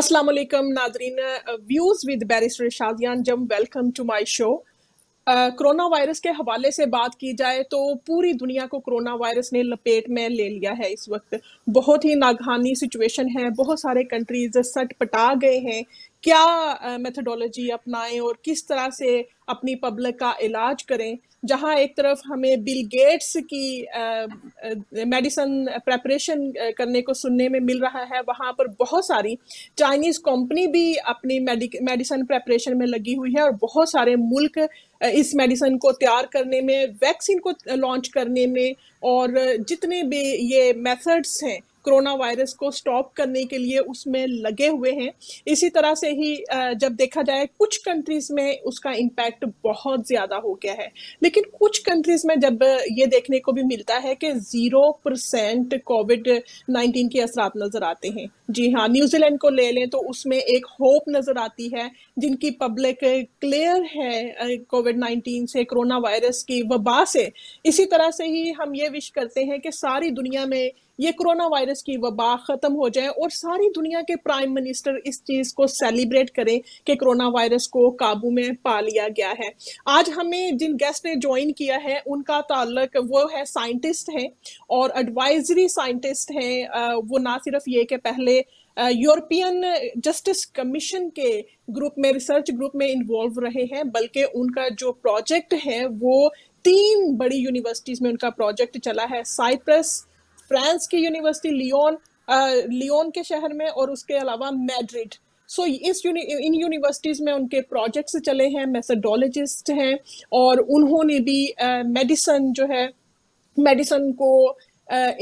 अस्सलाम वालेकुम नाजरीन व्यूज़ विद बैरिस्टर शादियान जम welcome to my show corona virus के हवाले से बात की जाए तो पूरी दुनिया को कोरोना वायरस ने लपेट में ले लिया है इस वक्त बहुत ही नागहानी सिचुएशन है बहुत सारे कंट्रीज सट पटा गए हैं क्या मेथडोलॉजी uh, अपनाएं और किस तरह से अपनी पब्लिक का इलाज करें जहां एक तरफ हमें बिल गेट्स की मेडिसन uh, प्रेपरेशन uh, करने को सुनने में मिल रहा है वहां पर बहुत सारी चाइनीज कंपनी भी अपनी मेडिसन प्रेपरेशन में लगी हुई है और बहुत सारे मुल्क इस मेडिसन को तैयार करने में वैक्सीन को लॉन्च करने में और जितने भी ये मेथड्स हैं कोरोना वायरस को स्टॉप करने के लिए उसमें लगे हुए हैं इसी तरह से ही जब देखा जाए कुछ कंट्रीज में उसका इम्पैक्ट बहुत ज़्यादा हो गया है लेकिन कुछ कंट्रीज में जब ये देखने को भी मिलता है कि ज़ीरो परसेंट कोविड नाइन्टीन के असरात नज़र आते हैं जी हाँ न्यूजीलैंड को ले लें तो उसमें एक होप नज़र आती है जिनकी पब्लिक क्लियर है कोविड नाइन्टीन से कोरोना वायरस की वबा से इसी तरह से ही हम ये विश करते हैं कि सारी दुनिया में ये कोरोना वायरस की वबा खत्म हो जाए और सारी दुनिया के प्राइम मिनिस्टर इस चीज को सेलिब्रेट करें कि कोरोना वायरस को काबू में पा लिया गया है आज हमें जिन गेस्ट ने ज्वाइन किया है उनका ताल्लक वो है साइंटिस्ट हैं और एडवाइजरी साइंटिस्ट हैं वो ना सिर्फ ये कि पहले यूरोपियन जस्टिस कमीशन के ग्रुप में रिसर्च ग्रुप में इन्वॉल्व रहे हैं बल्कि उनका जो प्रोजेक्ट है वो तीन बड़ी यूनिवर्सिटीज़ में उनका प्रोजेक्ट चला है साइप्रस फ्रांस की यूनिवर्सिटी लियोन लियोन के शहर में और उसके अलावा मैड्रिड सो so, इस यूनि, इन यूनिवर्सिटीज़ में उनके प्रोजेक्ट्स चले हैं मेथडोलॉजिस्ट हैं और उन्होंने भी मेडिसन जो है मेडिसन को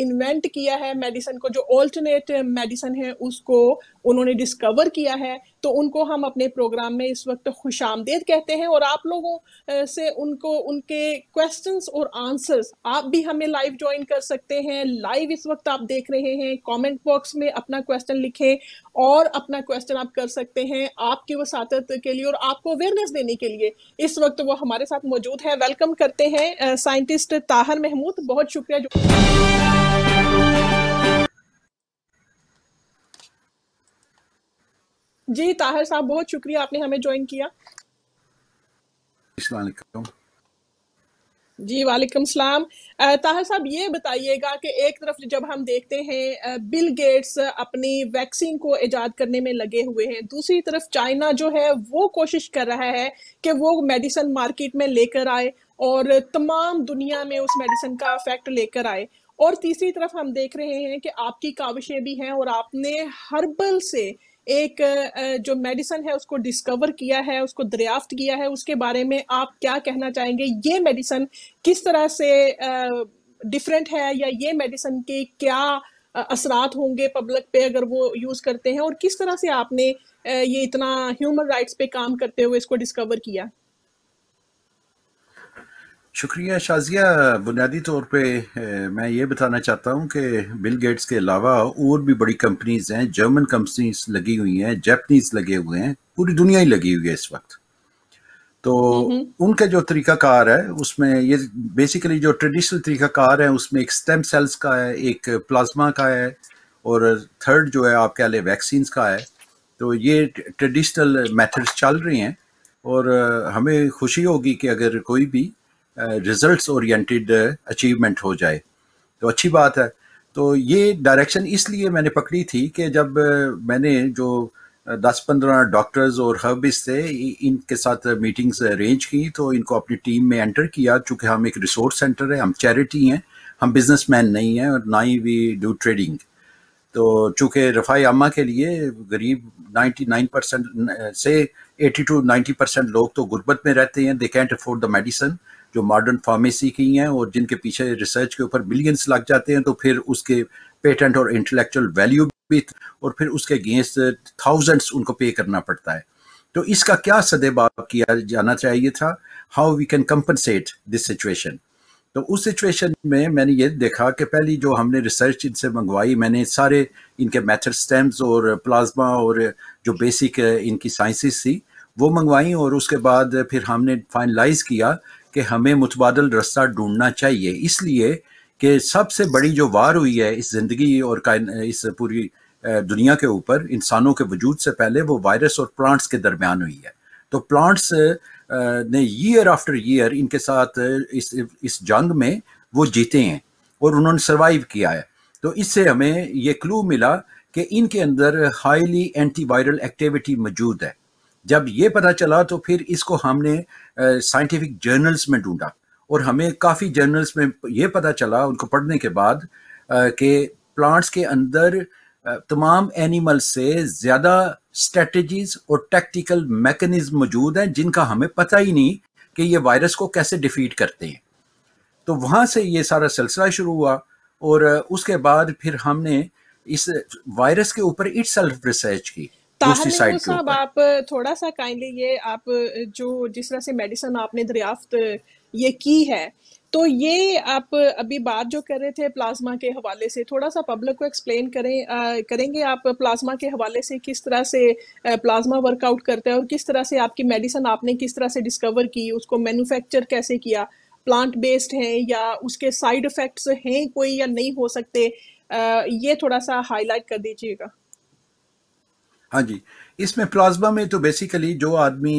इन्वेंट किया है मेडिसन को जो ऑल्टरनेट मेडिसन है उसको उन्होंने डिस्कवर किया है तो उनको हम अपने प्रोग्राम में इस वक्त खुश आमदेद कहते हैं और आप लोगों से उनको उनके क्वेश्चंस और आंसर्स आप भी हमें लाइव ज्वाइन कर सकते हैं लाइव इस वक्त आप देख रहे हैं कमेंट बॉक्स में अपना क्वेश्चन लिखें और अपना क्वेश्चन आप कर सकते हैं आपकी वसात के लिए और आपको अवेयरनेस देने के लिए इस वक्त वो हमारे साथ मौजूद है वेलकम करते हैं साइंटिस्ट ताहर महमूद बहुत शुक्रिया जी ताहिर साहब बहुत शुक्रिया आपने हमें ज्वाइन किया जी वालेकुम सलाम ताहिर साहब ये बताइएगा कि एक तरफ जब हम देखते हैं बिल गेट्स अपनी वैक्सीन को ईजाद करने में लगे हुए हैं दूसरी तरफ चाइना जो है वो कोशिश कर रहा है कि वो मेडिसन मार्केट में लेकर आए और तमाम दुनिया में उस मेडिसन का इफेक्ट लेकर आए और तीसरी तरफ हम देख रहे हैं कि आपकी काविशें भी हैं और आपने हर्बल से एक जो मेडिसन है उसको डिस्कवर किया है उसको दरियाफ्त किया है उसके बारे में आप क्या कहना चाहेंगे ये मेडिसन किस तरह से डिफरेंट है या ये मेडिसन के क्या असरात होंगे पब्लिक पे अगर वो यूज़ करते हैं और किस तरह से आपने ये इतना ह्यूमन राइट्स पे काम करते हुए इसको डिस्कवर किया शुक्रिया शाजिया बुनियादी तौर पे मैं ये बताना चाहता हूँ कि बिल गेट्स के अलावा और भी बड़ी कंपनीज हैं जर्मन कंपनीज लगी हुई हैं जैपनीज लगे हुए हैं पूरी दुनिया ही लगी हुई है इस वक्त तो उनका जो तरीकाकार है उसमें ये बेसिकली जो ट्रेडिशनल तरीकाकार है उसमें एक स्टेम सेल्स का है एक प्लाज्मा का है और थर्ड जो है आप कह लें वैक्सीन का है तो ये ट्रेडिशनल मेथड्स चल रही हैं और हमें खुशी होगी कि अगर कोई भी रिजल्ट्स ओरिएंटेड अचीवमेंट हो जाए तो अच्छी बात है तो ये डायरेक्शन इसलिए मैंने पकड़ी थी कि जब मैंने जो दस पंद्रह डॉक्टर्स और हर्बिस थे इनके साथ मीटिंग्स अरेंज की तो इनको अपनी टीम में एंटर किया चूँकि हम एक रिसोर्स सेंटर है हम चैरिटी हैं हम बिजनेसमैन नहीं हैं और ना ही वी डू ट्रेडिंग तो चूँकि रफाई अम्मा के लिए गरीब 99 परसेंट से 80 टू 90 परसेंट लोग तो गुर्बत में रहते हैं they can't afford the medicine जो मॉडर्न फार्मेसी की हैं और जिनके पीछे रिसर्च के ऊपर मिलियंस लग जाते हैं तो फिर उसके पेटेंट और इंटेलेक्चुअल वैल्यू भी और फिर उसके अगेंस्ट थाउजेंड्स उनको पे करना पड़ता है तो इसका क्या सदैबाब किया जाना चाहिए था how we can compensate this situation तो उस सिचुएशन में मैंने ये देखा कि पहली जो हमने रिसर्च इनसे मंगवाई मैंने सारे इनके मैथड स्टेम्स और प्लाज्मा और जो बेसिक इनकी साइंसिस थी वो मंगवाई और उसके बाद फिर हमने फाइनलाइज किया कि हमें मुतबादल रास्ता ढूंढना चाहिए इसलिए कि सबसे बड़ी जो वार हुई है इस ज़िंदगी और इस पूरी दुनिया के ऊपर इंसानों के वजूद से पहले वो वायरस और प्लांट्स के दरमियान हुई है तो प्लांट्स ने ईयर आफ्टर ईयर इनके साथ इस इस जंग में वो जीते हैं और उन्होंने सर्वाइव किया है तो इससे हमें ये क्लू मिला कि इनके अंदर हाईली एंटीवायरल एक्टिविटी मौजूद है जब ये पता चला तो फिर इसको हमने साइंटिफिक uh, जर्नल्स में ढूंढा और हमें काफ़ी जर्नल्स में ये पता चला उनको पढ़ने के बाद uh, कि प्लांट्स के अंदर तमाम एनिमल से ज़्यादा स्ट्रेटजीज और टेक्टिकल मैकेनिज्म मौजूद हैं जिनका हमें पता ही नहीं कि ये वायरस को कैसे डिफीट करते हैं तो वहाँ से ये सारा सिलसिला शुरू हुआ और उसके बाद फिर हमने इस वायरस के ऊपर इट्स सेल्फ रिसर्च की दूसरी साइड के ऊपर आप थोड़ा सा काइंडली ये आप जो जिस तरह से मेडिसिन आपने दरियाफ्त ये की है तो ये आप अभी बात जो कर रहे थे प्लाज्मा के हवाले से थोड़ा सा पब्लिक को एक्सप्लेन करें आ, करेंगे आप प्लाज्मा के हवाले से किस तरह से प्लाज्मा वर्कआउट करते हैं और किस तरह से आपकी मेडिसिन आपने किस तरह से डिस्कवर की उसको मैन्युफैक्चर कैसे किया प्लांट बेस्ड हैं या उसके साइड इफ़ेक्ट्स हैं कोई या नहीं हो सकते आ, ये थोड़ा सा हाईलाइट कर दीजिएगा हाँ जी इसमें प्लाज्मा में तो बेसिकली जो आदमी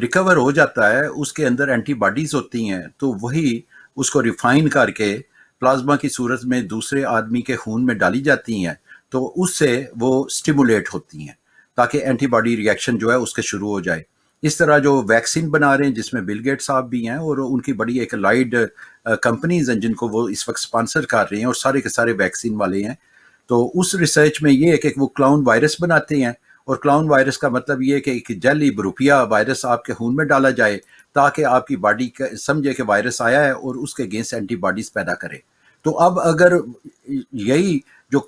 रिकवर हो जाता है उसके अंदर एंटीबॉडीज़ होती हैं तो वही उसको रिफाइन करके प्लाज्मा की सूरत में दूसरे आदमी के खून में डाली जाती हैं तो उससे वो स्टिमुलेट होती हैं ताकि एंटीबॉडी रिएक्शन जो है उसके शुरू हो जाए इस तरह जो वैक्सीन बना रहे हैं जिसमें बिलगेट साहब भी हैं और उनकी बड़ी एक लाइड कंपनीज हैं जिनको वो इस वक्त स्पॉन्सर कर रहे हैं और सारे के सारे वैक्सीन वाले हैं तो उस रिसर्च में ये है कि वो क्लाउन वायरस बनाते हैं और क्लाउन वायरस का मतलब ये है कि एक जली इब्रोपिया वायरस आपके खून में डाला जाए ताकि आपकी बॉडी समझे कि वायरस आया है और उसके अगेंस्ट एंटीबॉडीज़ पैदा करे तो अब अगर यही जो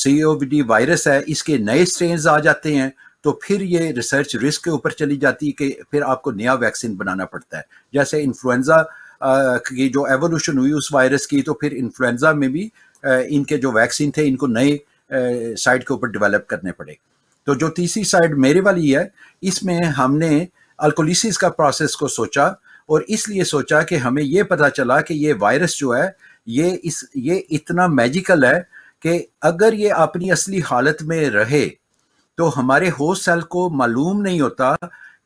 सी ओ डी वायरस है इसके नए स्ट्रेन आ जाते हैं तो फिर ये रिसर्च रिस्क के ऊपर चली जाती है कि फिर आपको नया वैक्सीन बनाना पड़ता है जैसे इन्फ्लुएंजा की जो एवोल्यूशन हुई उस वायरस की तो फिर इन्फ्लुएंजा में भी इनके जो वैक्सीन थे इनको नए साइड के ऊपर डेवलप करने पड़े तो जो तीसरी साइड मेरे वाली है इसमें हमने अल्कोलिसिस का प्रोसेस को सोचा और इसलिए सोचा कि हमें ये पता चला कि ये वायरस जो है ये इस ये इतना मैजिकल है कि अगर ये अपनी असली हालत में रहे तो हमारे होस्ट सेल को मालूम नहीं होता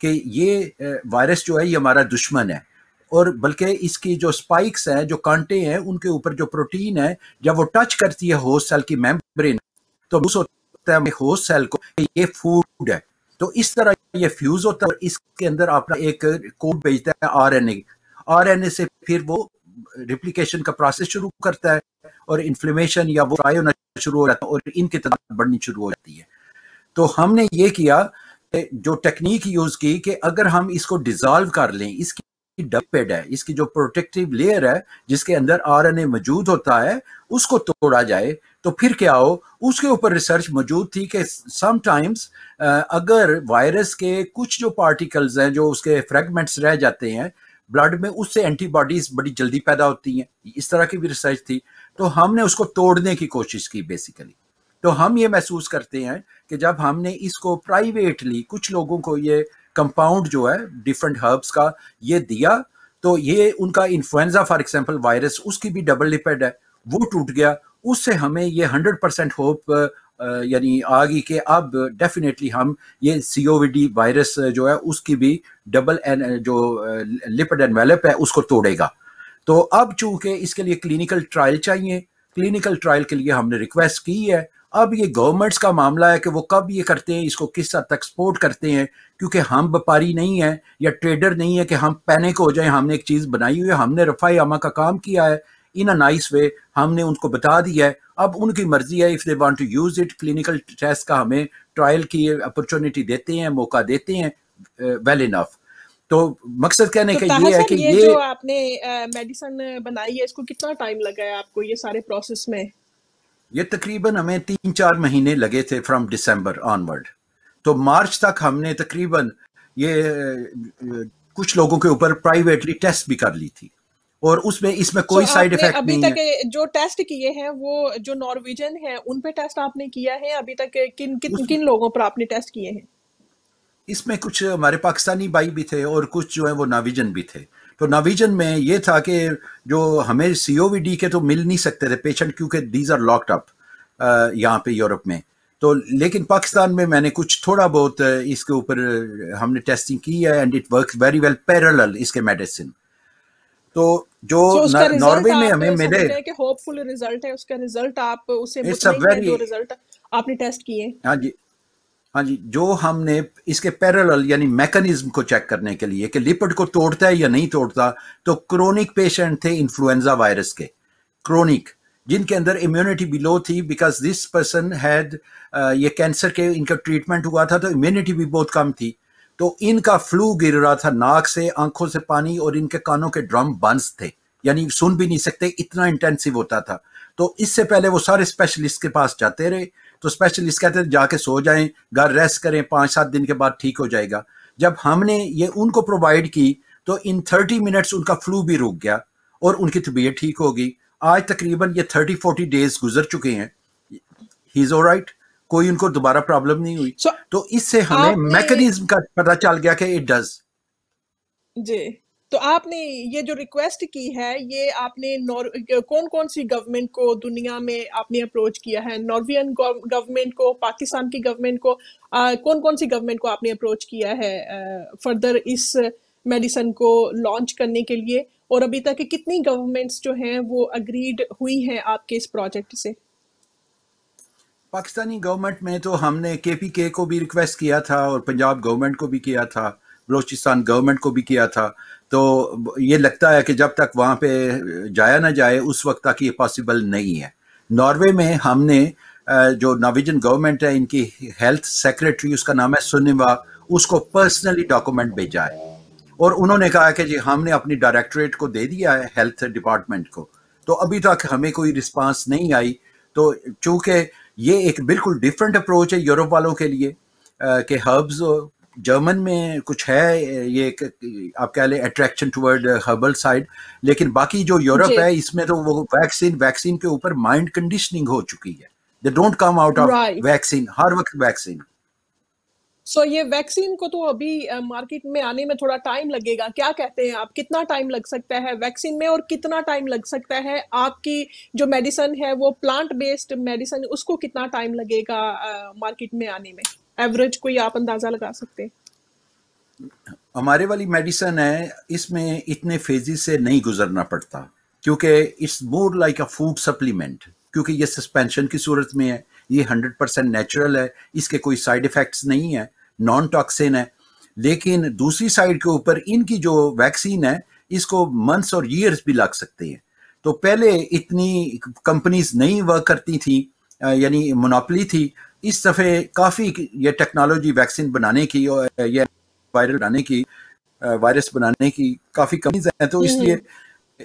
कि ये वायरस जो है ये हमारा दुश्मन है और बल्कि इसकी जो स्पाइक्स हैं जो कांटे हैं उनके ऊपर जो प्रोटीन है जब वो टच करती है होस्ट सेल की मेम्ब्रेन तो लूज होता है होस्ट सेल को ये फूड है तो इस तरह ये फ्यूज होता है और इसके अंदर अपना एक कोड भेजता है आरएनए आरएनए से फिर वो रिप्लीकेशन का प्रोसेस शुरू करता है और इन्फ्लेमेशन या वो फ्राई होना शुरू हो जाता है और इनकी तरह बढ़नी शुरू हो जाती है तो हमने ये किया जो टेक्निक यूज की कि अगर हम इसको डिजॉल्व कर लें इसकी डपेड है इसकी जो प्रोटेक्टिव लेयर है जिसके अंदर आरएनए मौजूद होता है उसको तोड़ा जाए तो फिर क्या हो उसके ऊपर रिसर्च मौजूद थी कि समटाइम्स अगर वायरस के कुछ जो पार्टिकल्स हैं जो उसके फ्रेगमेंट्स रह जाते हैं ब्लड में उससे एंटीबॉडीज बड़ी जल्दी पैदा होती हैं इस तरह की भी रिसर्च थी तो हमने उसको तोड़ने की कोशिश की बेसिकली तो हम ये महसूस करते हैं कि जब हमने इसको प्राइवेटली कुछ लोगों को ये कंपाउंड जो है डिफरेंट हर्ब्स का ये दिया तो ये उनका इन्फ्लुएंजा फॉर एग्जाम्पल वायरस उसकी भी डबल लिपेड है वो टूट गया उससे हमें ये हंड्रेड परसेंट होप यानी आ गई कि अब डेफिनेटली हम ये सी वायरस जो है उसकी भी डबल एन जो लिपिड एनवेलप है उसको तोड़ेगा तो अब चूंकि इसके लिए क्लिनिकल ट्रायल चाहिए क्लिनिकल ट्रायल के लिए हमने रिक्वेस्ट की है अब ये गवर्नमेंट्स का मामला है कि वो कब ये करते हैं इसको किस हद तक सपोर्ट करते हैं क्योंकि हम व्यापारी नहीं है या ट्रेडर नहीं है कि हम पहने को हो जाए हमने एक चीज़ बनाई हुई है हमने रफाई आमा का काम किया है इन अ नाइस वे हमने उनको बता दिया है अब उनकी मर्जी है if they want to use it clinical test का हमें ट्रायल की अपॉर्चुनिटी देते हैं मौका देते हैं वेल इनफ तो मकसद कहने तो का ये है कि ये, ये जो आपने मेडिसिन बनाई है इसको कितना टाइम लगा है आपको ये सारे प्रोसेस में ये तकरीबन हमें तीन चार महीने लगे थे फ्रॉम दिसंबर ऑनवर्ड तो मार्च तक हमने तकरीबन ये कुछ लोगों के ऊपर प्राइवेटली टेस्ट भी कर ली थी और उसमें इसमें कोई साइड इफेक्ट नहीं है। जो टेस्ट किए हैं वो जो नॉर्वेजन है उन पे टेस्ट आपने किया है अभी तक किन किन किन लोगों पर आपने टेस्ट किए हैं इसमें कुछ हमारे पाकिस्तानी भाई भी थे और कुछ जो है वो नॉर्वेजन भी थे तो नवीजन में ये था कि जो हमें सी के तो मिल नहीं सकते थे पेशेंट क्योंकि दीज आर लॉकड अप यहाँ पे यूरोप में तो लेकिन पाकिस्तान में मैंने कुछ थोड़ा बहुत इसके ऊपर हमने टेस्टिंग की है and it work very well parallel इसके मेडिसिन तो जो so नॉर्वे में हमें मिले होपफुल रिजल्ट है उसका रिजल्ट आप उसे वेरी रिजल्ट आपने टेस्ट किए हाँ जी हाँ जी जो हमने इसके पैरल यानी मैकेनिज्म को चेक करने के लिए कि लिपिड को तोड़ता है या नहीं तोड़ता तो क्रोनिक पेशेंट थे इन्फ्लुएंजा वायरस के क्रोनिक जिनके अंदर इम्यूनिटी बिलो थी बिकॉज दिस पर्सन हैड ये कैंसर के इनका ट्रीटमेंट हुआ था तो इम्यूनिटी भी बहुत कम थी तो इनका फ्लू गिर रहा था नाक से आंखों से पानी और इनके कानों के ड्रम बंस थे यानी सुन भी नहीं सकते इतना इंटेंसिव होता था तो इससे पहले वो सारे स्पेशलिस्ट के पास जाते रहे तो स्पेशलिस्ट कहते हैं जाके सो जाएं घर रेस्ट करें पाँच सात दिन के बाद ठीक हो जाएगा जब हमने ये उनको प्रोवाइड की तो इन थर्टी मिनट्स उनका फ्लू भी रुक गया और उनकी तबीयत ठीक होगी आज तकरीबन ये थर्टी फोर्टी डेज गुजर चुके हैं ही इज राइट कोई उनको दोबारा प्रॉब्लम नहीं हुई so, तो इससे हमें मैकेनिज्म का पता चल गया कि इट डज जी तो आपने ये जो रिक्वेस्ट की है ये आपने कौन कौन सी गवर्नमेंट को दुनिया में आपने अप्रोच किया है नॉर्वियन गवर्नमेंट को पाकिस्तान की गवर्नमेंट को आ, कौन कौन सी गवर्नमेंट को आपने अप्रोच किया है फर्दर इस मेडिसन को लॉन्च करने के लिए और अभी तक कितनी गवर्नमेंट्स जो हैं वो अग्रीड हुई हैं आपके इस प्रोजेक्ट से पाकिस्तानी गवर्नमेंट में तो हमने के पी के को भी रिक्वेस्ट किया था और पंजाब गवर्नमेंट को भी किया था बलोचिस्तान गवर्नमेंट को भी किया था तो ये लगता है कि जब तक वहाँ पे जाया ना जाए उस वक्त तक ये पॉसिबल नहीं है नॉर्वे में हमने जो नॉर्वेजन गवर्नमेंट है इनकी हेल्थ सेक्रेटरी उसका नाम है सुनिवा उसको पर्सनली डॉक्यूमेंट भेजा है और उन्होंने कहा कि जी हमने अपनी डायरेक्टरेट को दे दिया है हेल्थ डिपार्टमेंट को तो अभी तक हमें कोई रिस्पांस नहीं आई तो चूँकि ये एक बिल्कुल डिफरेंट अप्रोच है यूरोप वालों के लिए कि हर्ब्स जर्मन में कुछ है ये आप कह लें अट्रैक्शन टुवर्ड हर्बल साइड लेकिन बाकी जो यूरोप है इसमें तो वो वैक्सीन वैक्सीन के ऊपर माइंड कंडीशनिंग हो चुकी है they don't come out of vaccine हर वक्त वैक्सीन सो so, ये वैक्सीन को तो अभी मार्केट uh, में आने में थोड़ा टाइम लगेगा क्या कहते हैं आप कितना टाइम लग सकता है वैक्सीन में और कितना टाइम लग सकता है आपकी जो मेडिसन है वो प्लांट बेस्ड मेडिसन उसको कितना टाइम लगेगा मार्केट uh, में आने में एवरेज कोई आप अंदाजा लगा सकते हैं हमारे वाली मेडिसन है इसमें इतने फेजिस से नहीं गुजरना पड़ता क्योंकि it's more like a food supplement क्योंकि ये सस्पेंशन की सूरत में है ये हंड्रेड परसेंट नेचुरल है इसके कोई साइड इफ़ेक्ट्स नहीं है नॉन टॉक्सिन है लेकिन दूसरी साइड के ऊपर इनकी जो वैक्सीन है इसको मंथ्स और ईयर्स भी लग सकते हैं तो पहले इतनी कंपनीज नहीं वर्क करती थी यानी मोनोपली थी इस दफ़े काफ़ी ये टेक्नोलॉजी वैक्सीन बनाने की और ये वायरल बनाने की वायरस बनाने की काफ़ी कमी है तो हम्म। इसलिए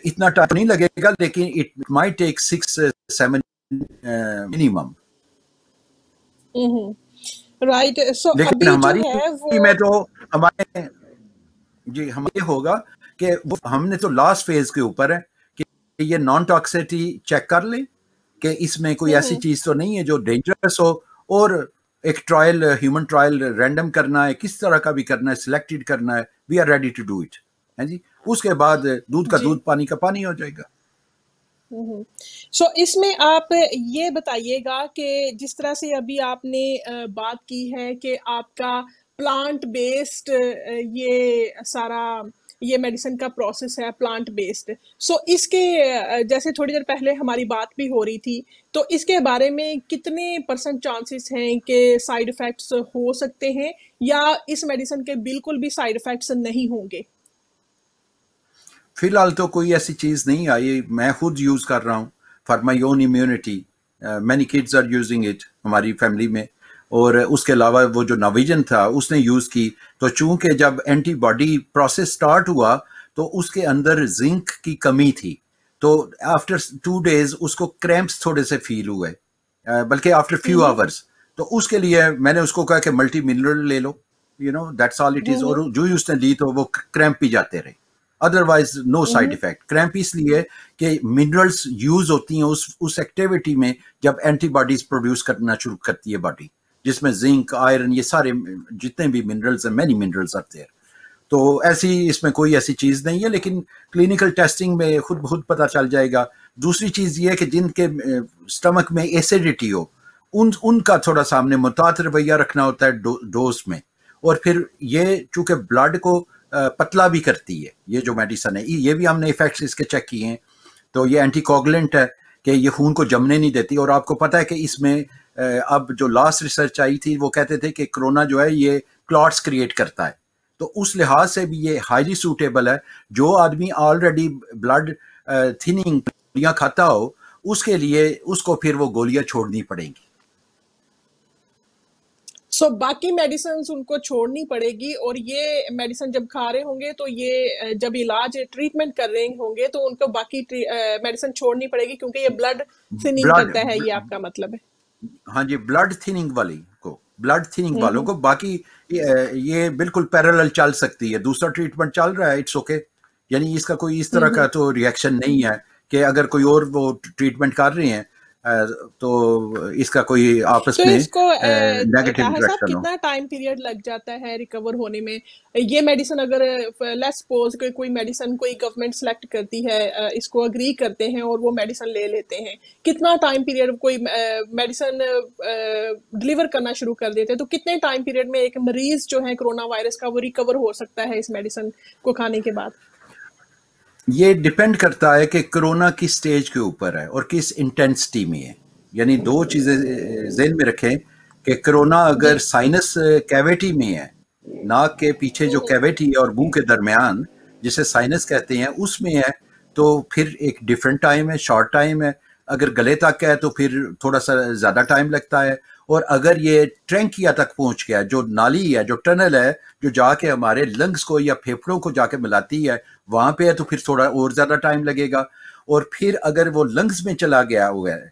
इतना टाइम तो नहीं लगेगा लेकिन it might take six seven minimum right so लेकिन हमारी है, वो... में तो हमारे जी हमारे होगा कि हमने तो लास्ट फेज के ऊपर है कि ये नॉन टॉक्सिटी चेक कर ले कि इसमें कोई हम्म, ऐसी हम्म। चीज तो नहीं है जो डेंजरस हो और एक ट्रायल ह्यूमन ट्रायल रैंडम करना है किस तरह का भी करना है सिलेक्टेड करना है we are ready to do it है जी उसके बाद दूध का दूध पानी का पानी हो जाएगा सो so, इसमें आप ये बताइएगा कि जिस तरह से अभी आपने बात की है कि आपका प्लांट बेस्ड ये सारा ये मेडिसिन का प्रोसेस है प्लांट बेस्ड सो इसके जैसे थोड़ी देर पहले हमारी बात भी हो रही थी तो इसके बारे में कितने परसेंट चांसेस हैं कि साइड इफ़ेक्ट्स हो सकते हैं या इस मेडिसिन के बिल्कुल भी साइड इफ़ेक्ट्स नहीं होंगे फिलहाल तो कोई ऐसी चीज़ नहीं आई मैं खुद यूज़ कर रहा हूँ for my own immunity many kids are using it हमारी फैमिली में और उसके अलावा वो जो नोविजन था उसने यूज़ की तो चूंकि जब एंटीबॉडी प्रोसेस स्टार्ट हुआ तो उसके अंदर जिंक की कमी थी तो आफ्टर टू डेज उसको क्रैम्प्स थोड़े से फील हुए बल्कि आफ्टर फ्यू आवर्स तो उसके लिए मैंने उसको कहा कि मल्टी मिनरल ले लो you know that's all it is और जो ही उसने ली तो वो क्रैम्प ही जाते रहे otherwise no side effect cramp इसलिए कि मिनरल्स यूज होती हैं उस उस एक्टिविटी में जब एंटीबॉडीज प्रोड्यूस करना शुरू करती है बॉडी जिसमें जिंक आयरन ये सारे जितने भी मिनरल्स हैं मैनी मिनरल्स आर देयर तो ऐसी इसमें कोई ऐसी चीज़ नहीं है लेकिन क्लिनिकल टेस्टिंग में खुद बहुत पता चल जाएगा दूसरी चीज़ ये है कि जिनके स्टमक में एसिडिटी हो उन उनका थोड़ा सा हमने मुतात रवैया रखना होता है डो, डोज में और फिर ये चूँकि ब्लड को पतला भी करती है ये जो मेडिसन है ये भी हमने इफेक्ट्स इसके चेक किए हैं तो ये एंटीकोगलेंट है कि ये खून को जमने नहीं देती और आपको पता है कि इसमें अब जो लास्ट रिसर्च आई थी वो कहते थे कि कोरोना जो है ये क्लॉट्स क्रिएट करता है तो उस लिहाज से भी ये हाईली सूटेबल है जो आदमी ऑलरेडी ब्लड थिनिंग गोलियाँ खाता हो उसके लिए उसको फिर वो गोलियाँ छोड़नी पड़ेंगी सो so, बाकी मेडिसिन उनको छोड़नी पड़ेगी और ये मेडिसिन जब खा रहे होंगे तो ये जब इलाज ट्रीटमेंट कर रहे होंगे तो उनको बाकी मेडिसिन छोड़नी पड़ेगी क्योंकि ये ब्लड थिनिंग करता है ये आपका मतलब है हाँ जी ब्लड थिनिंग वाली को ब्लड थिनिंग वालों हम्म। को बाकी ये, ये बिल्कुल पैरेलल चल सकती है दूसरा ट्रीटमेंट चल रहा है इट्स ओके यानी इसका कोई इस तरह हम्म। का तो रिएक्शन नहीं है कि अगर कोई और वो ट्रीटमेंट कर रहे हैं तो इसका कोई आपस तो में इसको नेगेटिव इंटरेक्शन कितना टाइम पीरियड लग जाता है रिकवर होने में ये मेडिसिन अगर लेट्स सपोज कोई कोई मेडिसिन कोई गवर्नमेंट सेलेक्ट करती है इसको अग्री करते हैं और वो मेडिसिन ले लेते हैं कितना टाइम पीरियड कोई मेडिसिन डिलीवर करना शुरू कर देते हैं तो कितने टाइम पीरियड में एक मरीज जो है कोरोना वायरस का वो रिकवर हो सकता है इस मेडिसिन को खाने के बाद ये डिपेंड करता है कि कोरोना किस स्टेज के ऊपर है और किस इंटेंसिटी में है यानी दो चीज़ें जेन में रखें कि कोरोना अगर साइनस कैविटी में है नाक के पीछे जो कैविटी है और मुंह के दरमियान जिसे साइनस कहते हैं उसमें है तो फिर एक डिफरेंट टाइम है शॉर्ट टाइम है अगर गले तक है तो फिर थोड़ा सा ज़्यादा टाइम लगता है और अगर ये ट्रेंकिया तक पहुंच गया जो नाली है जो टनल है जो जाके हमारे लंग्स को या फेफड़ों को जाके मिलाती है वहाँ पे है तो फिर थोड़ा और ज़्यादा टाइम लगेगा और फिर अगर वो लंग्स में चला गया हुआ है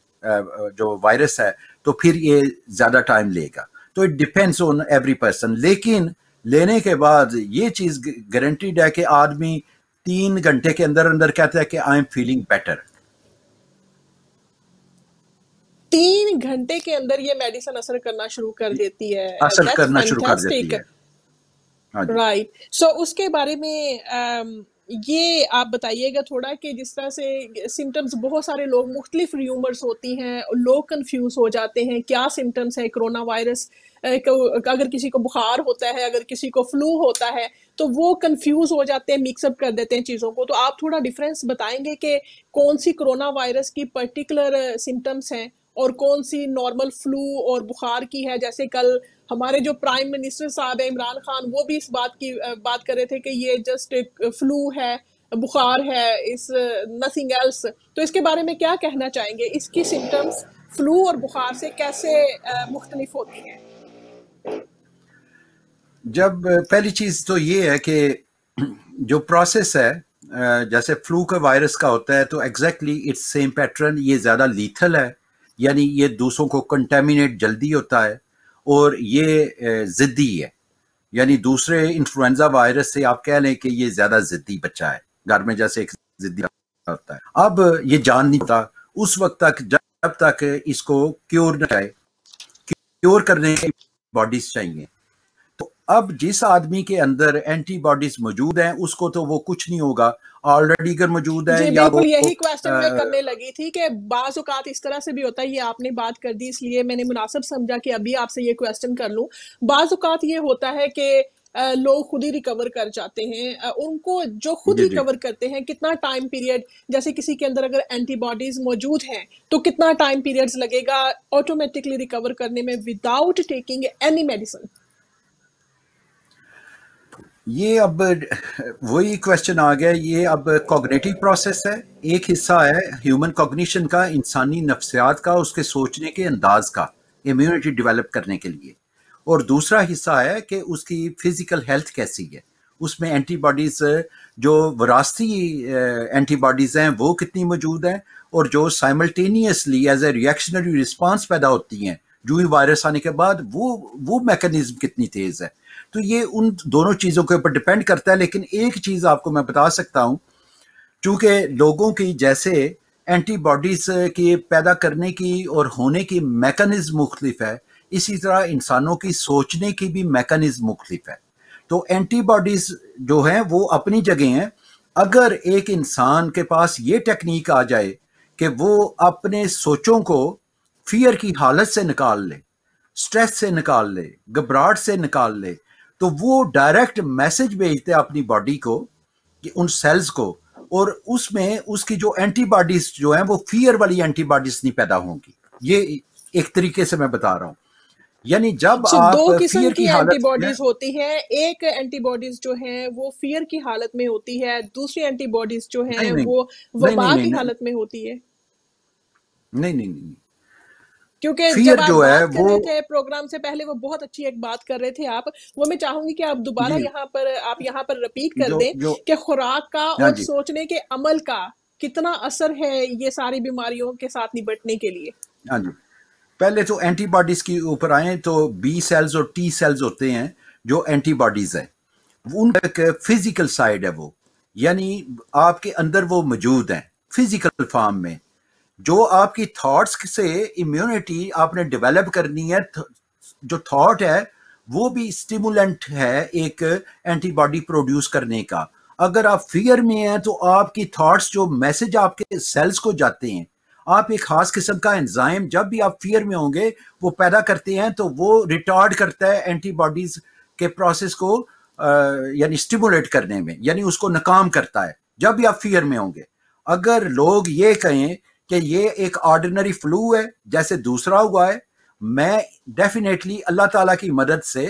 जो वायरस है तो फिर ये ज़्यादा टाइम लेगा तो it depends on every person लेकिन लेने के बाद ये चीज़ गारंटीड है कि आदमी तीन घंटे के अंदर अंदर कहता है कि आई एम फीलिंग बेटर तीन घंटे के अंदर ये मेडिसिन असर करना शुरू कर देती है असर करना शुरू कर देती है राइट हाँ right. सो so, उसके बारे में um, ये आप बताइएगा थोड़ा कि जिस तरह से सिम्टम्स बहुत सारे लोग मुख्तलिफ र्यूमर्स होती हैं लोग कंफ्यूज हो जाते हैं क्या सिम्टम्स है कोरोना वायरस अगर किसी को बुखार होता है अगर किसी को फ्लू होता है तो वो कंफ्यूज हो जाते हैं मिक्सअप कर देते हैं चीज़ों को तो आप थोड़ा डिफरेंस बताएंगे कि कौन सी कोरोना वायरस की पर्टिकुलर सिम्टम्स हैं और कौन सी नॉर्मल फ्लू और बुखार की है जैसे कल हमारे जो प्राइम मिनिस्टर साहब है इमरान खान वो भी इस बात की बात कर रहे थे कि ये जस्ट एक फ्लू है बुखार है इस नथिंग एल्स तो इसके बारे में क्या कहना चाहेंगे इसकी सिम्टम्स फ्लू और बुखार से कैसे मुख्तलिफ होती हैं जब पहली चीज़ तो ये है कि जो प्रोसेस है जैसे फ्लू का वायरस का होता है तो एग्जैक्टली इट्स सेम पैटर्न ये ज़्यादा लीथल है यानी ये दूसरों को कंटेमिनेट जल्दी होता है और ये ज़िद्दी है यानी दूसरे इन्फ्लुन्जा वायरस से आप कह लें कि ये ज़्यादा ज़िद्दी बच्चा है घर में जैसे एक ज़िद्दी होता है अब ये जान नहीं था उस वक्त तक जब तक इसको क्योर न जाए क्योर करने बॉडीज चाहिए तो अब जिस आदमी के अंदर एंटीबॉडीज मौजूद हैं उसको तो वो कुछ नहीं होगा ऑलरेडी अगर मौजूद है या वो यही क्वेश्चन मैं करने लगी थी कि बाज़ात इस तरह से भी होता है ये आपने बात कर दी इसलिए मैंने मुनासिब समझा कि अभी आपसे ये क्वेश्चन कर लूँ बाज़ात ये होता है कि लोग खुद ही रिकवर कर जाते हैं उनको जो खुद रिकवर करते हैं कितना टाइम पीरियड जैसे किसी के अंदर अगर एंटीबॉडीज मौजूद हैं तो कितना टाइम पीरियड्स लगेगा ऑटोमेटिकली रिकवर करने में विदाउट टेकिंग एनी मेडिसिन ये अब वही क्वेश्चन आ गया ये अब कॉग्नेटिव प्रोसेस है एक हिस्सा है ह्यूमन कॉग्निशन का इंसानी नफसियात का उसके सोचने के अंदाज का इम्यूनिटी डेवलप करने के लिए और दूसरा हिस्सा है कि उसकी फिजिकल हेल्थ कैसी है उसमें एंटीबॉडीज़ जो वरासती एंटीबॉडीज़ हैं वो कितनी मौजूद हैं और जो simultaneously as a reactionary response पैदा होती हैं जूही वायरस आने के बाद वो वो मैकेनिज़्म कितनी तेज़ है तो ये उन दोनों चीज़ों के ऊपर डिपेंड करता है लेकिन एक चीज़ आपको मैं बता सकता हूँ चूँकि लोगों की जैसे एंटीबॉडीज़ की पैदा करने की और होने की मेकनिज़ मुख्तलिफ है इसी तरह इंसानों की सोचने की भी मेकनिज़ मुख्तलिफ है तो एंटीबॉडीज़ जो हैं वो अपनी जगह हैं अगर एक इंसान के पास ये टेक्निक आ जाए कि वो अपने सोचों को फियर की हालत से निकाल ले स्ट्रेस से निकाल ले घबराहट से निकाल ले तो वो डायरेक्ट मैसेज भेजते हैं अपनी बॉडी को कि उन सेल्स को और उसमें उसकी जो एंटीबॉडीज जो हैं वो फियर वाली एंटीबॉडीज नहीं पैदा होंगी ये एक तरीके से मैं बता रहा हूं यानी जब आप दो किस्म की, की एंटीबॉडीज होती है एक एंटीबॉडीज जो है वो फियर की हालत में होती है दूसरी एंटीबॉडीज जो है वो वबा की हालत में होती है नहीं नहीं नहीं क्योंकि जब जो है वो थे प्रोग्राम से पहले वो बहुत अच्छी एक बात कर रहे थे आप वो मैं चाहूंगी कि आप दोबारा यहाँ पर आप यहाँ पर रिपीट कर दें कि खुराक का हाँ और सोचने के अमल का कितना असर है ये सारी बीमारियों के साथ निपटने के लिए हाँ पहले तो एंटीबॉडीज के ऊपर आए तो बी सेल्स और टी सेल्स होते हैं जो एंटीबॉडीज हैं उनका एक फिजिकल साइड है वो यानी आपके अंदर वो मौजूद हैं फिजिकल फॉर्म में जो आपकी थॉट्स से इम्यूनिटी आपने डेवलप करनी है जो थॉट है वो भी स्टिमुलेंट है एक एंटीबॉडी प्रोड्यूस करने का अगर आप फियर में हैं तो आपकी थॉट्स जो मैसेज आपके सेल्स को जाते हैं आप एक खास किस्म का एंजाइम जब भी आप फियर में होंगे वो पैदा करते हैं तो वो रिटार्ड करता है एंटीबॉडीज के प्रोसेस को यानी स्टिमुलेट करने में यानी उसको नाकाम करता है जब भी आप फियर में होंगे अगर लोग ये कहें कि ये एक ऑर्डिनरी फ्लू है जैसे दूसरा हुआ है मैं डेफिनेटली अल्लाह ताला की मदद से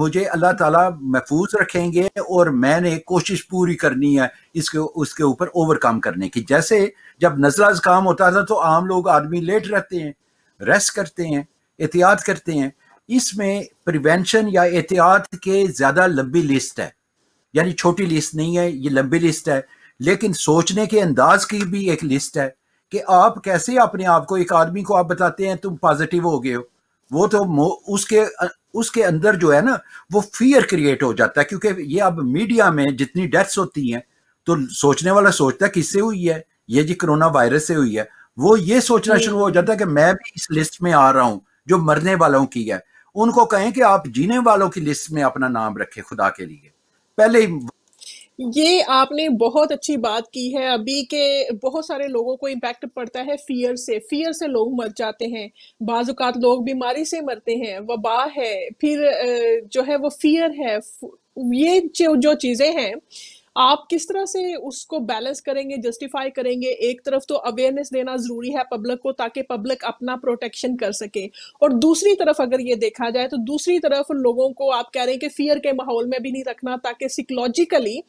मुझे अल्लाह ताला महफूज रखेंगे और मैंने कोशिश पूरी करनी है इसके उसके ऊपर ओवरकम करने की जैसे जब नजला काम होता था तो आम लोग आदमी लेट रहते हैं रेस्ट करते हैं एहतियात करते हैं इसमें प्रिवेंशन या एहतियात के ज़्यादा लंबी लिस्ट है यानी छोटी लिस्ट नहीं है ये लंबी लिस्ट है लेकिन सोचने के अंदाज की भी एक लिस्ट है कि आप कैसे अपने आप को एक आदमी को आप बताते हैं तुम पॉजिटिव हो गए हो वो तो उसके उसके अंदर जो है ना वो फियर क्रिएट हो जाता है क्योंकि ये अब मीडिया में जितनी डेथ्स होती हैं तो सोचने वाला सोचता है किससे हुई है ये जी कोरोना वायरस से हुई है वो ये सोचना शुरू हो जाता है कि मैं भी इस लिस्ट में आ रहा हूँ जो मरने वालों की है उनको कहें कि आप जीने वालों की लिस्ट में अपना नाम रखें खुदा के लिए पहले ही ये आपने बहुत अच्छी बात की है अभी के बहुत सारे लोगों को इम्पैक्ट पड़ता है फियर से फियर से लोग मर जाते हैं बाजुकात लोग बीमारी से मरते हैं वबा है फिर जो है वो फियर है ये जो, जो चीज़ें हैं आप किस तरह से उसको बैलेंस करेंगे जस्टिफाई करेंगे एक तरफ तो अवेयरनेस देना जरूरी है पब्लिक को ताकि पब्लिक अपना प्रोटेक्शन कर सके और दूसरी तरफ अगर ये देखा जाए तो दूसरी तरफ लोगों को आप कह रहे हैं कि फियर के माहौल में भी नहीं रखना ताकि सिकलॉजिकली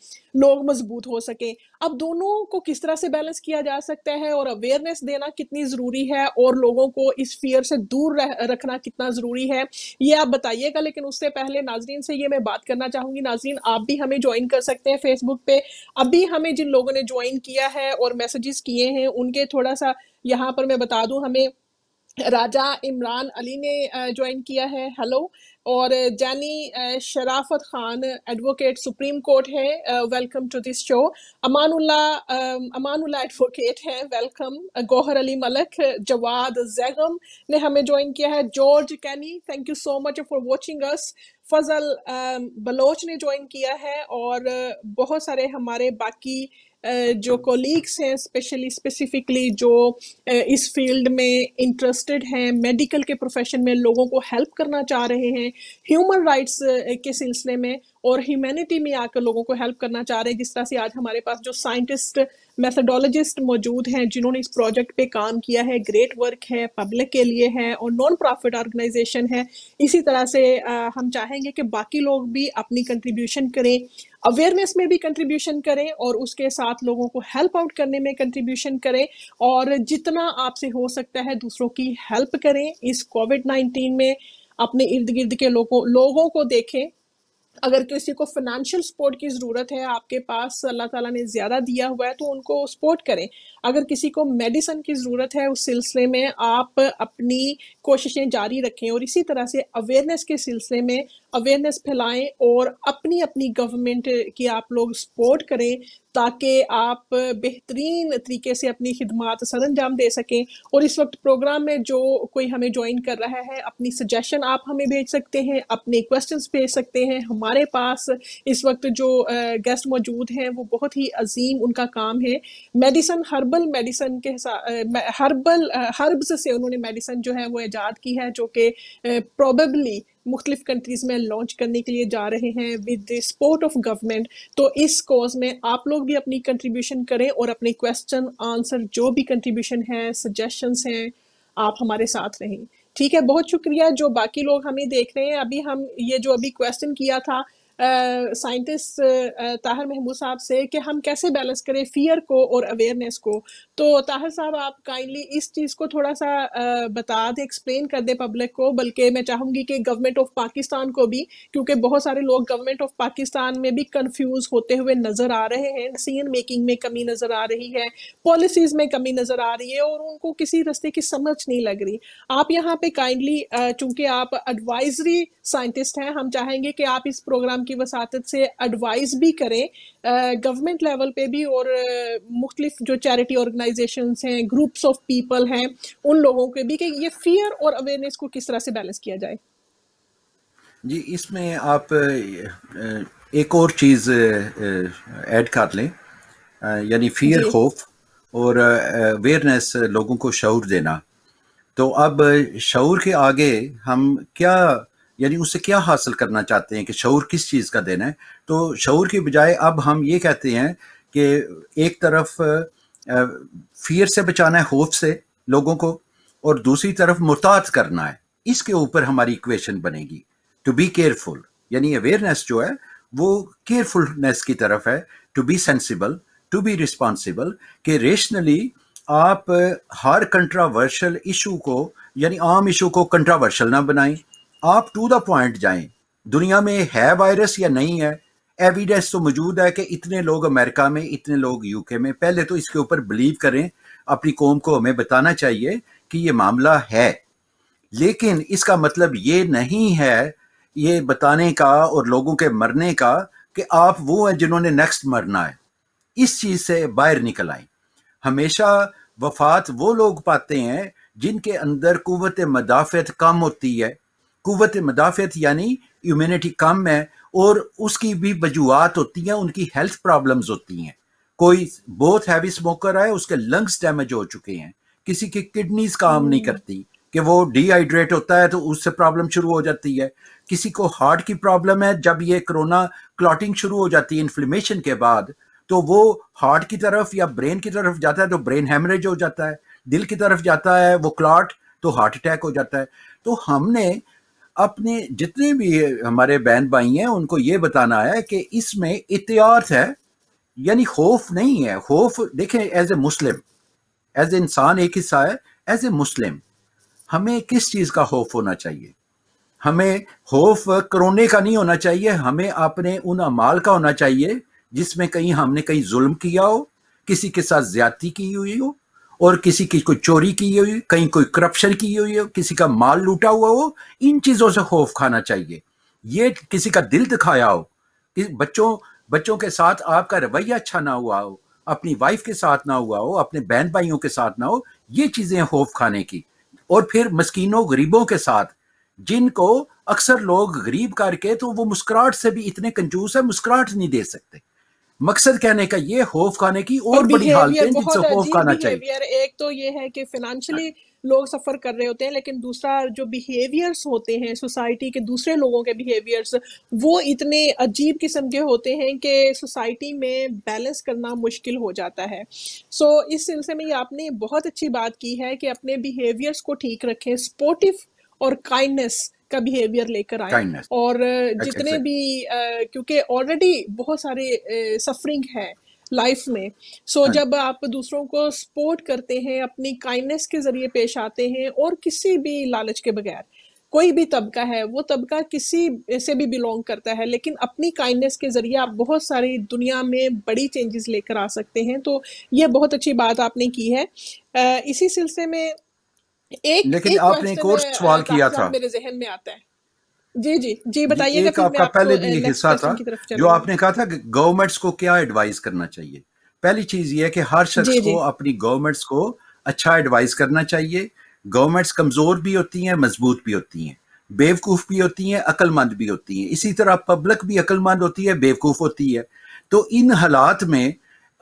लोग मजबूत हो सके अब दोनों को किस तरह से बैलेंस किया जा सकता है और अवेयरनेस देना कितनी जरूरी है और लोगों को इस फियर से दूर रह, रखना कितना जरूरी है ये आप बताइएगा लेकिन उससे पहले नाजरीन से ये मैं बात करना चाहूंगी नाजरीन आप भी हमें ज्वाइन कर सकते हैं फेसबुक फेसबुक पे अभी हमें जिन लोगों ने ज्वाइन किया है और मैसेजेस किए हैं उनके थोड़ा सा यहाँ पर मैं बता दूँ हमें राजा इमरान अली ने ज्वाइन किया है हेलो और जानी Sharafat Khan advocate supreme court है welcome to this show Amanullah Amanullah advocate है वेलकम गौहर अली मलक जवाद जैगम ने हमें ज्वाइन किया है George Kenny thank you so much for watching us Fazal Baloch ने ज्वाइन किया है और बहुत सारे हमारे बाकी जो कोलीग्स हैं स्पेशली स्पेसिफिकली जो इस फील्ड में इंटरेस्टेड हैं मेडिकल के प्रोफेशन में लोगों को हेल्प करना चाह रहे हैं ह्यूमन राइट्स के सिलसिले में और ह्यूमैनिटी में आकर लोगों को हेल्प करना चाह रहे हैं जिस तरह से आज हमारे पास जो साइंटिस्ट मैथडोलॉजिस्ट मौजूद हैं जिन्होंने इस प्रोजेक्ट पे काम किया है ग्रेट वर्क है पब्लिक के लिए है और नॉन प्रॉफिट ऑर्गेनाइजेशन है इसी तरह से आ, हम चाहेंगे कि बाकी लोग भी अपनी कंट्रीब्यूशन करें अवेयरनेस में भी कंट्रीब्यूशन करें और उसके साथ लोगों को हेल्प आउट करने में कंट्रीब्यूशन करें और जितना आपसे हो सकता है दूसरों की हेल्प करें इस कोविड नाइन्टीन में अपने इर्द गिर्द के लोगों लोगों को देखें अगर किसी को फाइनेंशियल सपोर्ट की ज़रूरत है आपके पास अल्लाह ताला ने ज़्यादा दिया हुआ है तो उनको सपोर्ट करें अगर किसी को मेडिसन की ज़रूरत है उस सिलसिले में आप अपनी कोशिशें जारी रखें और इसी तरह से अवेयरनेस के सिलसिले में अवेयरनेस फैलाएं और अपनी अपनी गवर्नमेंट की आप लोग सपोर्ट करें ताकि आप बेहतरीन तरीके से अपनी खिदमत सर अंजाम दे सकें और इस वक्त प्रोग्राम में जो कोई हमें ज्वाइन कर रहा है अपनी सजेशन आप हमें भेज सकते हैं अपने क्वेश्चन भेज सकते हैं हमारे पास इस वक्त जो गेस्ट मौजूद हैं वो बहुत ही अजीम उनका काम है मेडिसन हर्बल मेडिसन के हर्बल हर्ब्स से उन्होंने मेडिसन जो है वो ईजाद की है जो कि प्रोबेबली मुख्तलिफ कंट्रीज़ में लॉन्च करने के लिए जा रहे हैं with the support of government तो इस कोर्स में आप लोग भी अपनी कंट्रीब्यूशन करें और अपने क्वेश्चन आंसर जो भी कंट्रीब्यूशन है सजेशन हैं आप हमारे साथ रहें ठीक है बहुत शुक्रिया जो बाकी लोग हमें देख रहे हैं अभी हम ये जो अभी क्वेश्चन किया था साइंटिस्ट ताहर महमूद साहब से कि हम कैसे बैलेंस करें फियर को और अवेयरनेस को तो ताहर साहब आप काइंडली इस चीज़ को थोड़ा सा बता दें एक्सप्लेन कर दें पब्लिक को बल्कि मैं चाहूँगी कि गवर्नमेंट ऑफ पाकिस्तान को भी क्योंकि बहुत सारे लोग गवर्नमेंट ऑफ पाकिस्तान में भी कन्फ्यूज़ होते हुए नज़र आ रहे हैं डिसीजन मेकिंग में कमी नज़र आ रही है पॉलिसीज़ में कमी नज़र आ रही है और उनको किसी रस्ते की समझ नहीं लग रही आप यहाँ पे काइंडली चूंकि आप एडवाइजरी साइंटिस्ट हैं हम चाहेंगे कि आप इस प्रोग्राम के की वसात से एडवाइस भी करें गवर्नमेंट लेवल पे भी और मुख्तलिफ जो चैरिटी ऑर्गेनाइजेशन हैं ग्रुप्स ऑफ पीपल हैं उन लोगों के भी कि ये फियर और अवेयरनेस को किस तरह से बैलेंस किया जाए जी इसमें आप एक और चीज़ ऐड कर लें यानी फियर खौफ और अवेयरनेस लोगों को शौर देना तो अब शौर के आगे हम क्या यानी उससे क्या हासिल करना चाहते हैं कि शौर किस चीज़ का देना है तो शौर के बजाय अब हम ये कहते हैं कि एक तरफ फियर से बचाना है होफ से लोगों को और दूसरी तरफ मुताद करना है इसके ऊपर हमारी इक्वेशन बनेगी टू बी केयरफुल यानी अवेयरनेस जो है वो केयरफुलनेस की तरफ है to be sensible to be responsible कि रेशनली आप हर कंट्रावर्शल इशू को यानी आम इशू को कंट्रावर्शल ना बनाएं आप टू द पॉइंट जाएं दुनिया में है वायरस या नहीं है एविडेंस तो मौजूद है कि इतने लोग अमेरिका में इतने लोग यूके में पहले तो इसके ऊपर बिलीव करें अपनी कौम को हमें बताना चाहिए कि ये मामला है लेकिन इसका मतलब ये नहीं है ये बताने का और लोगों के मरने का कि आप वो हैं जिन्होंने नेक्स्ट मरना है इस चीज़ से बाहर निकल आए हमेशा वफात वो लोग पाते हैं जिनके अंदर कुत मदाफ़त कम होती है कुत मदाफ़त यानी इम्यूनिटी कम है और उसकी भी वजूहत होती हैं उनकी हेल्थ प्रॉब्लम्स होती हैं कोई बहुत हैवी स्मोकर है उसके लंग्स डैमेज हो चुके हैं किसी की किडनीज काम नहीं hmm. करती कि वो डिहाइड्रेट होता है तो उससे प्रॉब्लम शुरू हो जाती है किसी को हार्ट की प्रॉब्लम है जब ये कोरोना क्लॉटिंग शुरू हो जाती है इन्फ्लेमेशन के बाद तो वो हार्ट की तरफ या ब्रेन की तरफ जाता है तो ब्रेन हेमरेज हो जाता है दिल की तरफ जाता है वो क्लॉट तो हार्ट अटैक हो जाता है तो हमने अपने जितने भी हमारे बहन भाई हैं उनको ये बताना है कि इसमें एहतियात है यानी खौफ नहीं है खौफ देखें as a Muslim as a इंसान एक हिस्सा है एज ए मुस्लिम हमें किस चीज़ का खौफ होना चाहिए हमें खौफ करोने का नहीं होना चाहिए हमें अपने उन अमाल का होना चाहिए जिसमें कहीं हमने कहीं जुल्म किया हो किसी के साथ ज्यादती की हुई हो और किसी की कोई चोरी की हुई कहीं कोई करप्शन की हुई हो किसी का माल लूटा हुआ हो इन चीज़ों से खौफ खाना चाहिए ये किसी का दिल दिखाया हो कि बच्चों बच्चों के साथ आपका रवैया अच्छा ना हुआ हो अपनी वाइफ के साथ ना हुआ हो अपने बहन भाइयों के साथ ना हो ये चीज़ें खौफ खाने की और फिर मस्किनों गरीबों के साथ जिनको अक्सर लोग गरीब करके तो वो मुस्कुराहट से भी इतने कंजूस है मुस्कुराहट नहीं दे सकते मकसद कहने का ये होफ खाने की और, और बड़ी हालतें जिनसे होफ खाना चाहिए एक तो ये है कि फाइनेंशियली लोग सफ़र कर रहे होते हैं लेकिन दूसरा जो बिहेवियर्स होते हैं सोसाइटी के दूसरे लोगों के बिहेवियर्स वो इतने अजीब किस्म के होते हैं कि सोसाइटी में बैलेंस करना मुश्किल हो जाता है सो so, इस सिलसिले में आपने बहुत अच्छी बात की है कि अपने बिहेवियर्स को ठीक रखें सपोर्टिव और काइंडनेस का बिहेवियर लेकर आए Kindness. और जितने भी क्योंकि ऑलरेडी बहुत सारे सफरिंग है लाइफ में सो so, हाँ। जब आप दूसरों को सपोर्ट करते हैं अपनी काइंडनेस के जरिए पेश आते हैं और किसी भी लालच के बगैर कोई भी तबका है वो तबका किसी से भी बिलोंग करता है लेकिन अपनी काइंडनेस के जरिए आप बहुत सारी दुनिया में बड़ी चेंजेस लेकर आ सकते हैं तो ये बहुत अच्छी बात आपने की है इसी सिलसिले में एक लेकिन एक आपने एक और सवाल किया था मेरे जहन में आता है जी जी जी बताइए एक आपका पहले भी हिस्सा था जो आपने कहा था कि गवर्नमेंट्स को क्या एडवाइस करना चाहिए पहली चीज ये है कि हर शख्स को अपनी गवर्नमेंट्स को अच्छा एडवाइस करना चाहिए गवर्नमेंट्स कमजोर भी होती हैं मजबूत भी होती हैं बेवकूफ़ भी होती हैं अकलमंद भी होती हैं इसी तरह पब्लिक भी अकलमंद होती है बेवकूफ़ होती है तो इन हालात में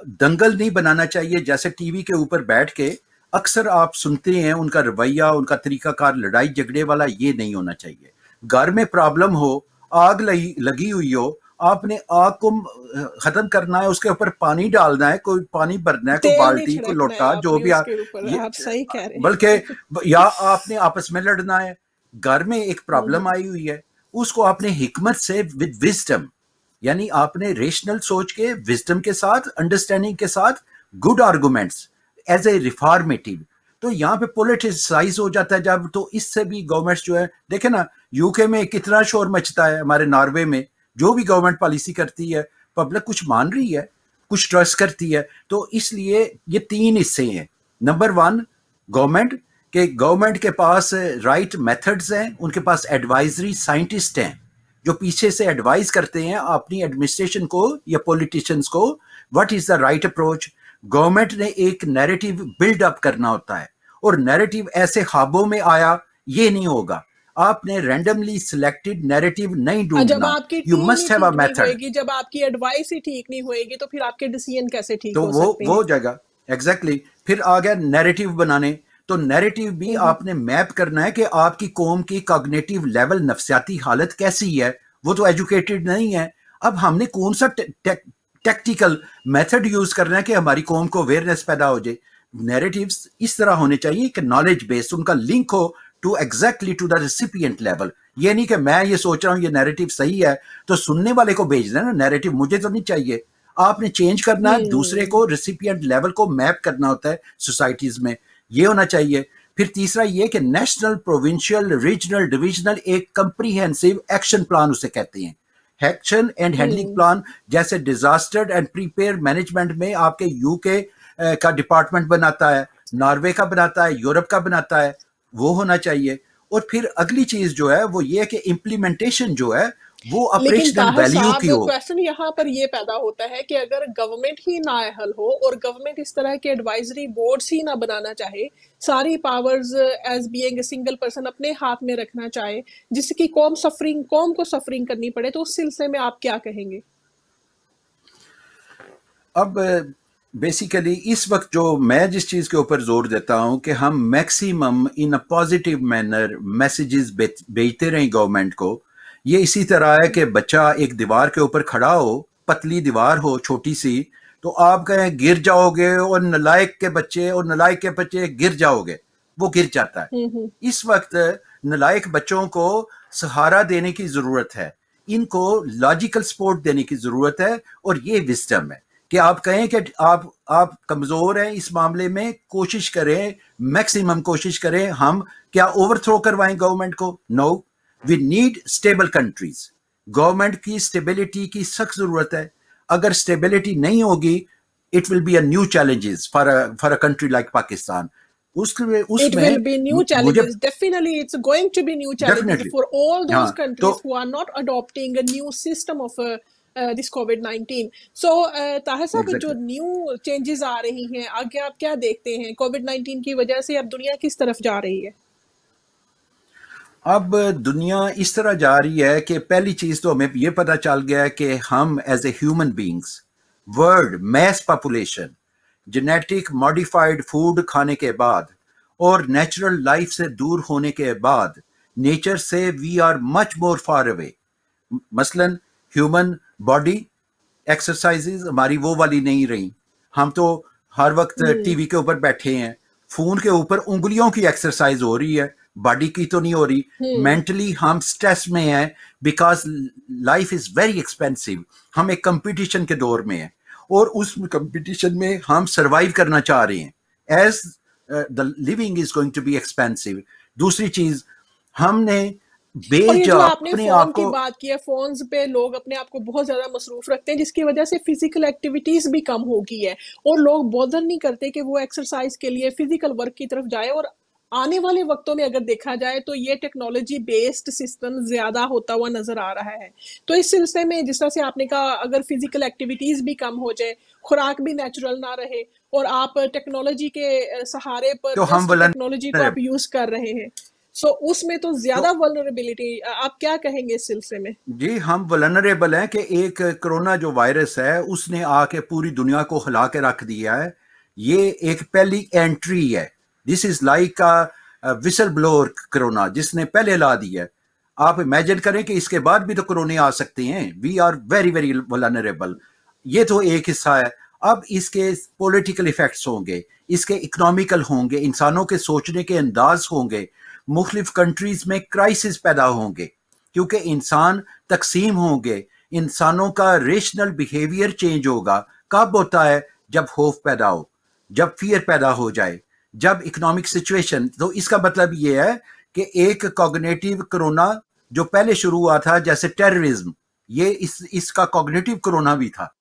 दंगल नहीं बनाना चाहिए जैसे टीवी के ऊपर बैठ के अक्सर आप सुनते हैं उनका रवैया उनका तरीकाकार लड़ाई झगड़े वाला ये नहीं होना चाहिए घर में प्रॉब्लम हो आग लगी हुई हो आपने आग को खत्म करना है उसके ऊपर पानी डालना है कोई पानी भरना है कोई बाल्टी को लोटा जो भी आप, आप सही कह रहे बल्कि या आपने आपस में लड़ना है घर में एक प्रॉब्लम हम्म। आई हुई है उसको आपने हिकमत से विद विजडम यानी आपने रेशनल सोच के विजडम के साथ अंडरस्टैंडिंग के साथ good arguments as a reformative तो यहाँ पे पोलिटिसाइज हो जाता है जब तो इससे भी गवर्नमेंट जो है देखे ना यूके में कितना शोर मचता है हमारे नॉर्वे में जो भी गवर्नमेंट पॉलिसी करती है पब्लिक कुछ मान रही है कुछ ट्रस्ट करती है तो इसलिए ये तीन हिस्से हैं नंबर वन गवर्नमेंट के गवर्नमेंट के पास राइट मेथड्स हैं उनके पास एडवाइजरी साइंटिस्ट हैं जो पीछे से एडवाइज करते हैं अपनी एडमिनिस्ट्रेशन को या पॉलिटिशियंस को what is the right approach government ने एक नैरेटिव बिल्डअप करना होता है और नैरेटिव ऐसे खाबों में आया ये नहीं होगा आपने रैंडमली सिलेक्टेड नैरेटिव नहीं हाँ, ढूंढना you must have a method जब आपकी एडवाइस ही ठीक नहीं होएगी तो फिर आपके डिसीजन कैसे ठीक तो हो वो सकते वो वो जगह एग्जैक्टली exactly. फिर आ गया नैरेटिव बनाने तो नैरेटिव भी आपने मैप करना है कि आपकी कौम की कॉग्नेटिव लेवल नफसियाती हालत कैसी है वो तो एजुकेटेड नहीं है अब हमने कौन सा टेक्टिकल मेथड यूज करना है कि हमारी कौम को अवेयरनेस पैदा हो जाए नैरेटिव इस तरह होने चाहिए कि नॉलेज बेस्ड उनका लिंक हो to exactly to the recipient level ये नहीं कि मैं ये सोच रहा हूँ ये नैरेटिव सही है तो सुनने वाले को भेज देना नैरेटिव मुझे तो नहीं चाहिए आपने चेंज करना है हम्म। दूसरे को रेसिपियंट लेवल को मैप करना होता है सोसाइटीज में ये होना चाहिए फिर तीसरा ये कि नेशनल प्रोविंशियल रीजनल डिविजनल एक कंप्रीहेंसिव एक्शन प्लान उसे कहते हैं एक्शन एंड हैंडलिंग प्लान जैसे डिजास्टर एंड प्रीपेयर मैनेजमेंट में आपके यूके का डिपार्टमेंट बनाता है नॉर्वे का बनाता है यूरोप का बनाता है वो होना चाहिए और फिर अगली चीज जो है वो ये कि इम्प्लीमेंटेशन जो है वो लेकिन वैल्यू की हो क्वेश्चन यहाँ पर ये पैदा होता है कि अगर गवर्नमेंट ही ना हल हो और गवर्नमेंट इस तरह के एडवाइजरी बोर्ड्स ही ना बनाना चाहे सारी powers as being single person अपने हाथ में रखना चाहे जिससे कि कौम सफरिंग कौम को सफरिंग करनी पड़े तो उस सिलसिले में आप क्या कहेंगे अब बेसिकली इस वक्त जो मैं जिस चीज़ के ऊपर जोर देता हूं कि हम maximum in a positive manner messages भेजते रहें गवर्नमेंट को ये इसी तरह है कि बच्चा एक दीवार के ऊपर खड़ा हो पतली दीवार हो छोटी सी तो आप कहें गिर जाओगे और नलायक के बच्चे और नलायक के बच्चे गिर जाओगे वो गिर जाता है हम्म, हम्म। इस वक्त नलायक बच्चों को सहारा देने की जरूरत है इनको लॉजिकल सपोर्ट देने की जरूरत है और ये विस्टम है कि आप कहें कि आप आप कमजोर हैं इस मामले में कोशिश करें मैक्सिमम कोशिश करें हम क्या ओवरथ्रो करवाएं गवर्नमेंट को no no. We need stable countries government की स्टेबिलिटी की सख्त जरूरत है अगर स्टेबिलिटी नहीं होगी it will be a new challenges for for a country like Pakistan उसमें आ रही आगे आप क्या देखते हैं कोविड नाइन्टीन की वजह से अब दुनिया किस तरफ जा रही है अब दुनिया इस तरह जा रही है कि पहली चीज़ तो हमें ये पता चल गया है कि हम as a human beings world mass population genetic modified food खाने के बाद और नेचुरल लाइफ से दूर होने के बाद नेचर से we are much more far away मसलन ह्यूमन बॉडी एक्सरसाइजेज हमारी वो वाली नहीं रही हम तो हर वक्त टीवी के ऊपर बैठे हैं फोन के ऊपर उंगलियों की एक्सरसाइज हो रही है बॉडी hmm. uh, की तो नहीं हो रही मेंटली हम स्ट्रेस में हैं because life is very expensive हम एक कंपटीशन के दौर में हैं और उस कंपटीशन में हम सरवाइव करना चाह रहे हैं as the living is going to be expensive दूसरी चीज हमने बेजा अपने आप को बात की है फोन पे लोग अपने आप को बहुत ज्यादा मसरूफ रखते हैं जिसकी वजह से फिजिकल एक्टिविटीज भी कम हो गई है और लोग बॉदर नहीं करते कि वो एक्सरसाइज के लिए फिजिकल वर्क की तरफ जाए और आने वाले वक्तों में अगर देखा जाए तो ये टेक्नोलॉजी बेस्ड सिस्टम ज़्यादा होता हुआ नज़र आ रहा है तो इस सिलसिले में जिस तरह से आपने कहा अगर फिजिकल एक्टिविटीज़ भी कम हो जाए खुराक भी नेचुरल ना रहे और आप टेक्नोलॉजी के सहारे पर तो हम टेक्नोलॉजी को आप यूज कर रहे हैं सो उसमें तो ज्यादा वलनरेबिलिटी तो- आप क्या कहेंगे इस सिलसिले में जी हम वलनरेबल हैं कि एक कोरोना जो वायरस है उसने आके पूरी दुनिया को हिला के रख दिया है ये एक पहली एंट्री है this is like a whistle blower corona जिसने पहले ला दिया है आप इमेजिन करें कि इसके बाद भी तो कोरोने आ सकते हैं we are very very vulnerable ये तो एक हिस्सा है अब इसके पॉलिटिकल इफ़ेक्ट्स होंगे इसके इकोनॉमिकल होंगे इंसानों के सोचने के अंदाज होंगे मुख्तफ कंट्रीज़ में क्राइसिस पैदा होंगे क्योंकि इंसान तकसीम होंगे इंसानों का रेशनल बिहेवियर चेंज होगा कब होता है जब होफ पैदा हो जब फियर पैदा हो जाए जब इकोनॉमिक सिचुएशन तो इसका मतलब ये है कि एक कॉग्नेटिव कोरोना जो पहले शुरू हुआ था जैसे टेररिज्म ये इस इसका कॉग्नेटिव कोरोना भी था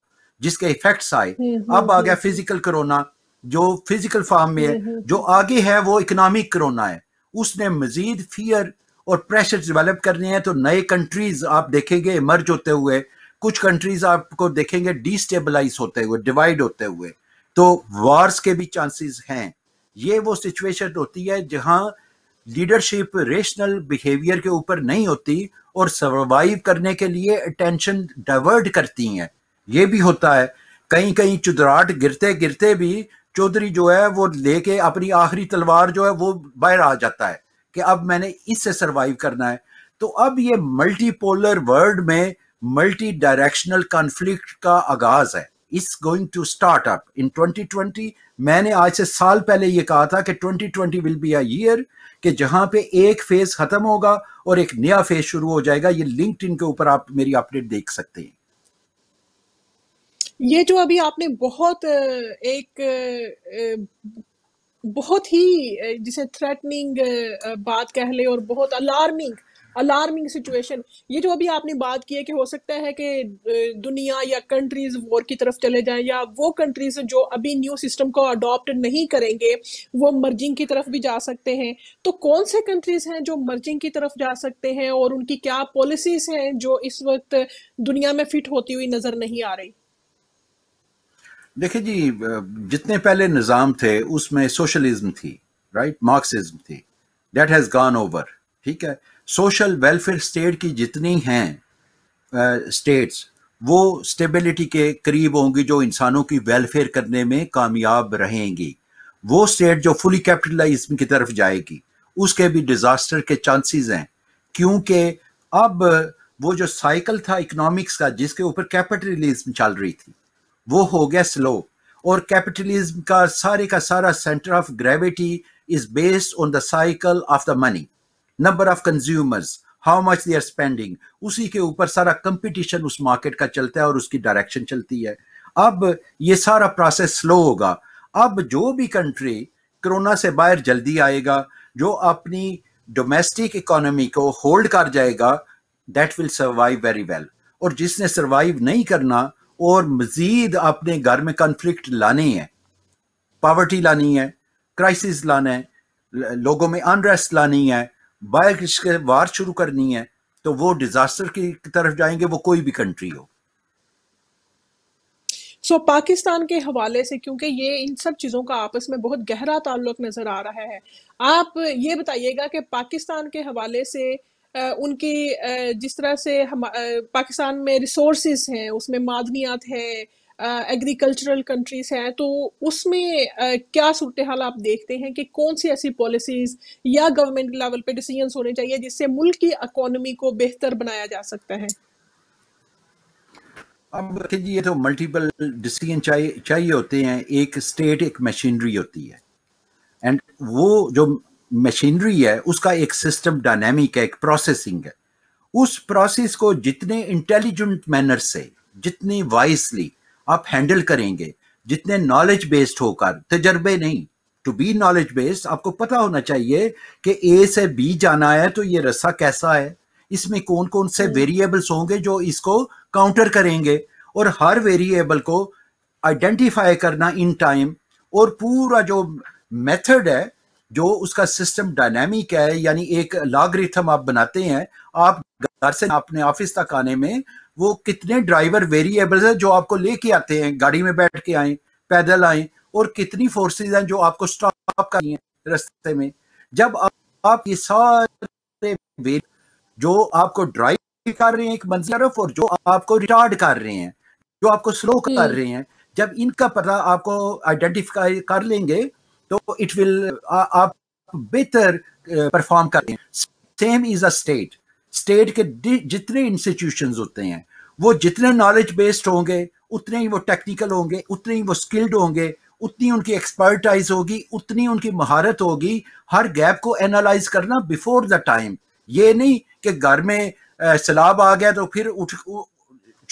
जिसके इफेक्ट्स आए हम्म, हम्म, अब आ गया फिजिकल हम्म। कोरोना जो फिजिकल फॉर्म में है जो आगे है वो इकोनॉमिक कोरोना है उसने मजीद फियर और प्रेशर डेवलप करने हैं तो नए कंट्रीज आप देखेंगे इमर्ज होते हुए कुछ कंट्रीज आपको देखेंगे डिस्टेबलाइज होते हुए डिवाइड होते हुए तो वार्स के भी चांसेस हैं ये वो सिचुएशन होती है जहां लीडरशिप रेशनल बिहेवियर के ऊपर नहीं होती और सर्वाइव करने के लिए अटेंशन डाइवर्ट करती हैं ये भी होता है कहीं कहीं चुदराट गिरते गिरते भी चौधरी जो है वो लेके अपनी आखिरी तलवार जो है वो बाहर आ जाता है कि अब मैंने इससे सर्वाइव करना है तो अब ये मल्टीपोलर वर्ल्ड में मल्टी डायरेक्शनल कॉन्फ्लिक्ट का आगाज है it's going to start up in 2020 मैंने आज से साल पहले ये कहा था कि 2020 विल बी अ ईयर कि जहां पे एक फेज खत्म होगा और एक नया फेज शुरू हो जाएगा ये लिंक्ड के ऊपर आप मेरी अपडेट देख सकते हैं ये जो अभी आपने बहुत एक बहुत ही जिसे थ्रेटनिंग बात कह ले और बहुत अलार्मिंग अलार्मिंग सिचुएशन ये जो अभी आपने बात की है कि हो सकता है कि दुनिया या कंट्रीज वॉर की तरफ चले जाएं या वो कंट्रीज जो अभी न्यू सिस्टम को अडॉप्ट नहीं करेंगे वो मर्जिंग की तरफ भी जा सकते हैं तो कौन से कंट्रीज हैं जो मर्जिंग की तरफ जा सकते हैं और उनकी क्या पॉलिसीज हैं जो इस वक्त दुनिया में फिट होती हुई नजर नहीं आ रही देखिए जी जितने पहले निज़ाम थे उसमें सोशलिज्म थी राइट मार्क्सिज्म थी डेट हैज़ गॉन ओवर ठीक है सोशल वेलफेयर स्टेट की जितनी हैं स्टेट्स वो स्टेबिलिटी के करीब होंगी जो इंसानों की वेलफेयर करने में कामयाब रहेंगी वो स्टेट जो फुली कैपिटलाइज्म की तरफ जाएगी उसके भी डिज़ास्टर के चांसेस हैं क्योंकि अब वो जो साइकिल था इकोनॉमिक्स का जिसके ऊपर कैपिटलिज्म चल रही थी वो हो गया स्लो और कैपिटलिज्म का सारे का सारा centre of gravity is based on the cycle of the money number of consumers how much they are spending उसी के ऊपर सारा कंपटीशन उस मार्केट का चलता है और उसकी डायरेक्शन चलती है अब ये सारा प्रोसेस स्लो होगा अब जो भी कंट्री कोरोना से बाहर जल्दी आएगा जो अपनी डोमेस्टिक इकोनॉमी को होल्ड कर जाएगा that will survive very well और जिसने सर्वाइव नहीं करना और मजीद अपने घर में कन्फ्लिक्ट लाने हैं पावर्टी लानी है क्राइसिस लाना है लोगों में अनरेस्ट लानी है बाइक इसके वार शुरू करनी है तो वो डिजास्टर की तरफ जाएंगे वो कोई भी कंट्री हो सो so, पाकिस्तान के हवाले से क्योंकि ये इन सब चीज़ों का आपस में बहुत गहरा ताल्लुक नज़र आ रहा है आप ये बताइएगा कि पाकिस्तान के हवाले से उनकी जिस तरह से हम पाकिस्तान में रिसोर्सेज हैं उसमें मादनियात है एग्रीकल्चरल कंट्रीज हैं तो उसमें क्या सूरत हाल आप देखते हैं कि कौन सी ऐसी पॉलिसीज या गवर्नमेंट लेवल पे डिसीजंस होने चाहिए जिससे मुल्क की इकोनॉमी को बेहतर बनाया जा सकता है अब देखिए जी ये तो मल्टीपल डिसीजन चाहिए चाहिए होते हैं एक स्टेट एक मशीनरी होती है एंड वो जो मशीनरी है उसका एक सिस्टम डायनेमिक है एक प्रोसेसिंग है उस प्रोसेस को जितने इंटेलिजेंट मैनर से जितनी वाइसली आप हैंडल करेंगे जितने नॉलेज बेस्ड होकर तजर्बे नहीं टू बी नॉलेज बेस्ड आपको पता होना चाहिए कि ए से बी जाना है तो ये रस्सा कैसा है इसमें कौन कौन से वेरिएबल्स हम्म। होंगे जो इसको काउंटर करेंगे और हर वेरिएबल को आइडेंटिफाई करना इन टाइम और पूरा जो मेथड है जो उसका सिस्टम डायनामिक है यानी एक लाग आप बनाते हैं आप घर से अपने ऑफिस तक आने में वो कितने ड्राइवर वेरिएबल्स हैं जो आपको लेके आते हैं गाड़ी में बैठ के आए पैदल आए और कितनी फोर्सेज हैं जो आपको स्टॉप करनी है रास्ते में जब आप, आप ये सारे जो आपको ड्राइव कर रहे हैं एक मंजिल तरफ और जो आपको रिटार्ड कर रहे हैं जो आपको स्लो कर रहे हैं जब इनका पता आपको आइडेंटिफाई कर लेंगे तो इट विल आप बेहतर परफॉर्म करें same is a state state के जितने इंस्टीट्यूशंस होते हैं वो जितने नॉलेज बेस्ड होंगे उतने ही वो टेक्निकल होंगे उतने ही वो स्किल्ड होंगे उतनी उनकी एक्सपर्टाइज होगी उतनी उनकी महारत होगी हर गैप को एनालाइज करना बिफोर द टाइम ये नहीं कि घर में सैलाब आ गया तो फिर उठ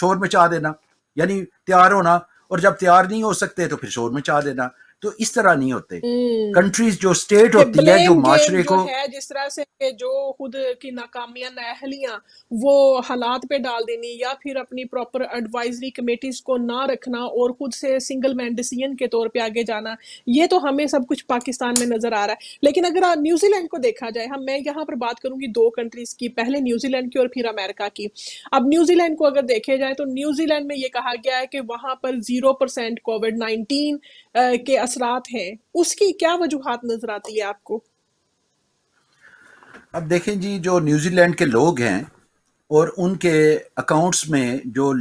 शोर मचा देना यानी तैयार होना और जब तैयार नहीं हो सकते तो फिर शोर मचा देना तो इस तरह नहीं होते कंट्रीज हम्म। जो स्टेट होती है जो माशरे को है जिस तरह से जो खुद की नाकामियां नाहलियां वो हालात पे डाल देनी या फिर अपनी प्रॉपर एडवाइजरी कमेटीज को ना रखना और खुद से सिंगल मैन डिसीजन के तौर पे आगे जाना ये तो हमें सब कुछ पाकिस्तान में नजर आ रहा है लेकिन अगर न्यूजीलैंड को देखा जाए हम मैं यहाँ पर बात करूंगी दो कंट्रीज की पहले न्यूजीलैंड की और फिर अमेरिका की अब न्यूजीलैंड को अगर देखे जाए तो न्यूजीलैंड में ये कहा गया है कि वहां पर जीरो परसेंट कोविड नाइनटीन के असरात हैं उसकी क्या वजूहत नजर आती है आपको अब देखें जी जो न्यूजीलैंड के लोग हैं और उनके अकाउंट्स में जो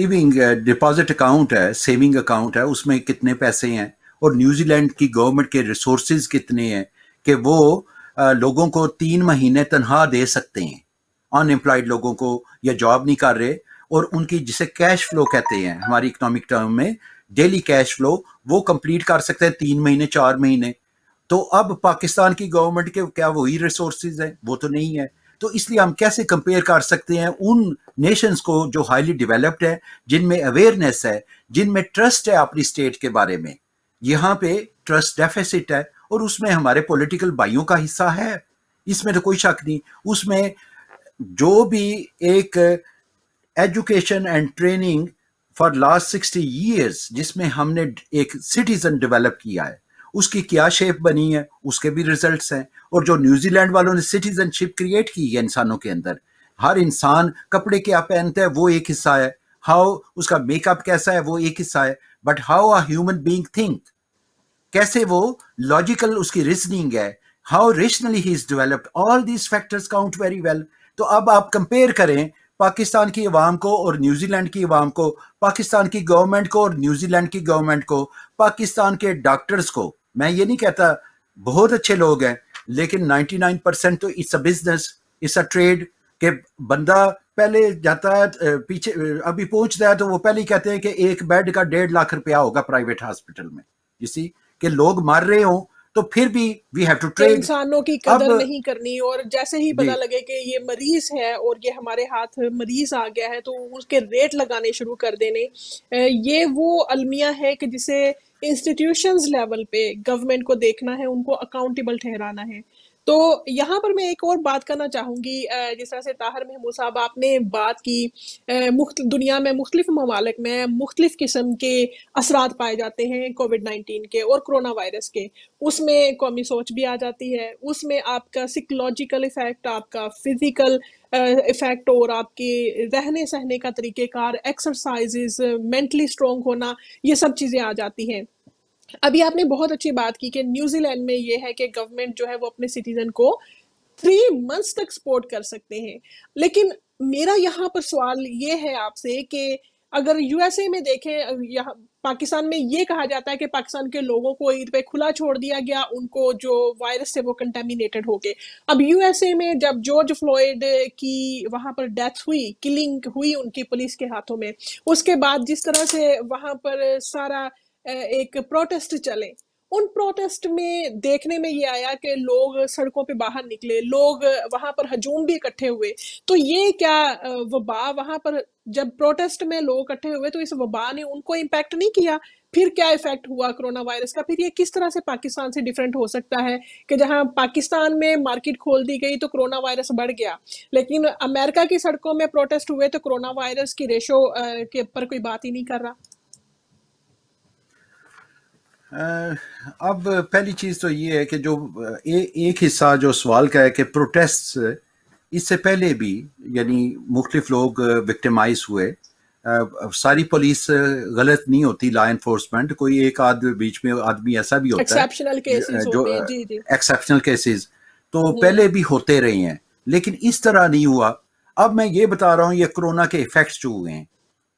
लिविंग डिपॉजिट अकाउंट है सेविंग अकाउंट है उसमें कितने पैसे हैं और न्यूजीलैंड की गवर्नमेंट के रिसोर्स कितने हैं कि वो uh, लोगों को तीन महीने तनख्वाह दे सकते हैं अनएम्प्लॉयड लोगों को या जॉब नहीं कर रहे और उनकी जिसे कैश फ्लो कहते हैं हमारी इकोनॉमिक टर्म में डेली कैश फ्लो वो कंप्लीट कर सकते हैं तीन महीने चार महीने तो अब पाकिस्तान की गवर्नमेंट के क्या वही रिसोर्स हैं वो तो नहीं है तो इसलिए हम कैसे कंपेयर कर सकते हैं उन नेशंस को जो हाईली डेवलप्ड है जिनमें अवेयरनेस है जिनमें ट्रस्ट है अपनी स्टेट के बारे में यहाँ पे ट्रस्ट डेफिसिट है और उसमें हमारे पॉलिटिकल भाइयों का हिस्सा है इसमें तो कोई शक नहीं उसमें जो भी एक education and training for last sixty years जिसमें हमने एक सिटीजन डेवलप किया है उसकी क्या शेप बनी है उसके भी रिजल्ट हैं और जो न्यूजीलैंड वालों ने सिटीजनशिप क्रिएट की है इंसानों के अंदर हर इंसान कपड़े क्या पहनता है वो एक हिस्सा है हाउ उसका मेकअप कैसा है वो एक हिस्सा है but how uh human being think कैसे वो लॉजिकल उसकी रीजनिंग है how rationally he is developed all these factors count very well तो अब आप कंपेयर करें पाकिस्तान की अवाम को और न्यूजीलैंड की अवाम को पाकिस्तान की गवर्नमेंट को और न्यूजीलैंड की गवर्नमेंट को पाकिस्तान के डॉक्टर्स को मैं ये नहीं कहता बहुत अच्छे लोग हैं लेकिन 99 परसेंट तो it's a business it's a trade के बंदा पहले जाता है पीछे अभी पहुंचता है तो वो पहले ही कहते हैं कि एक बेड का डेढ़ लाख रुपया होगा प्राइवेट हॉस्पिटल में इसी के लोग मर रहे हों तो फिर भी वी हैव टू ट्रेड इंसानों की कदर अब, नहीं करनी और जैसे ही पता लगे कि ये मरीज है और ये हमारे हाथ मरीज आ गया है तो उसके रेट लगाने शुरू कर देने ये वो अलमिया है कि जिसे इंस्टीट्यूशंस लेवल पे गवर्नमेंट को देखना है उनको अकाउंटेबल ठहराना है तो यहाँ पर मैं एक और बात करना चाहूँगी जिस तरह से ताहर महमूद साहब आपने बात की मुख्त दुनिया में मुख्तलिफ ममालक में मुख्तलिफ किस्म के असरात पाए जाते हैं कोविड नाइन्टीन के और करोना वायरस के उसमें कौमी सोच भी आ जाती है उसमें आपका सिकलॉजिकल इफ़ेक्ट आपका फिज़िकल इफ़ेक्ट और आपके रहने सहने का तरीक़ेकार एक्सरसाइज मेंटली स्ट्रोंग होना ये सब चीज़ें आ जाती हैं अभी आपने बहुत अच्छी बात की कि न्यूजीलैंड में ये है कि गवर्नमेंट जो है वो अपने सिटीजन को थ्री मंथ्स तक सपोर्ट कर सकते हैं लेकिन मेरा यहाँ पर सवाल ये है आपसे कि अगर यूएसए में देखें यहाँ पाकिस्तान में ये कहा जाता है कि पाकिस्तान के लोगों को ईद पे खुला छोड़ दिया गया उनको जो वायरस से वो कंटेमिनेटेड हो गए अब यूएसए में जब जॉर्ज फ्लोइड की वहाँ पर डेथ हुई किलिंग हुई उनकी पुलिस के हाथों में उसके बाद जिस तरह से वहाँ पर सारा एक प्रोटेस्ट चले उन प्रोटेस्ट में देखने में ये आया कि लोग सड़कों पे बाहर निकले लोग वहां पर हजूम भी इकट्ठे हुए तो ये क्या वबा वहाँ पर जब प्रोटेस्ट में लोग इकट्ठे हुए तो इस वबा ने उनको इम्पैक्ट नहीं किया फिर क्या इफेक्ट हुआ कोरोना वायरस का फिर ये किस तरह से पाकिस्तान से डिफरेंट हो सकता है कि जहाँ पाकिस्तान में मार्केट खोल दी गई तो कोरोना वायरस बढ़ गया लेकिन अमेरिका की सड़कों में प्रोटेस्ट हुए तो कोरोना वायरस की रेशो के पर कोई बात ही नहीं कर रहा अब पहली चीज़ तो ये है कि जो ए, एक हिस्सा जो सवाल का है कि प्रोटेस्ट इससे पहले भी यानी मुख्तफ लोग विक्टिमाइज हुए सारी पुलिस गलत नहीं होती लॉ इन्फोर्समेंट कोई एक आदमी बीच में आदमी ऐसा भी होता है जो एक्सेप्शनल केसेस तो पहले भी होते रहे हैं लेकिन इस तरह नहीं हुआ अब मैं ये बता रहा हूँ ये कोरोना के इफेक्ट्स जो हुए हैं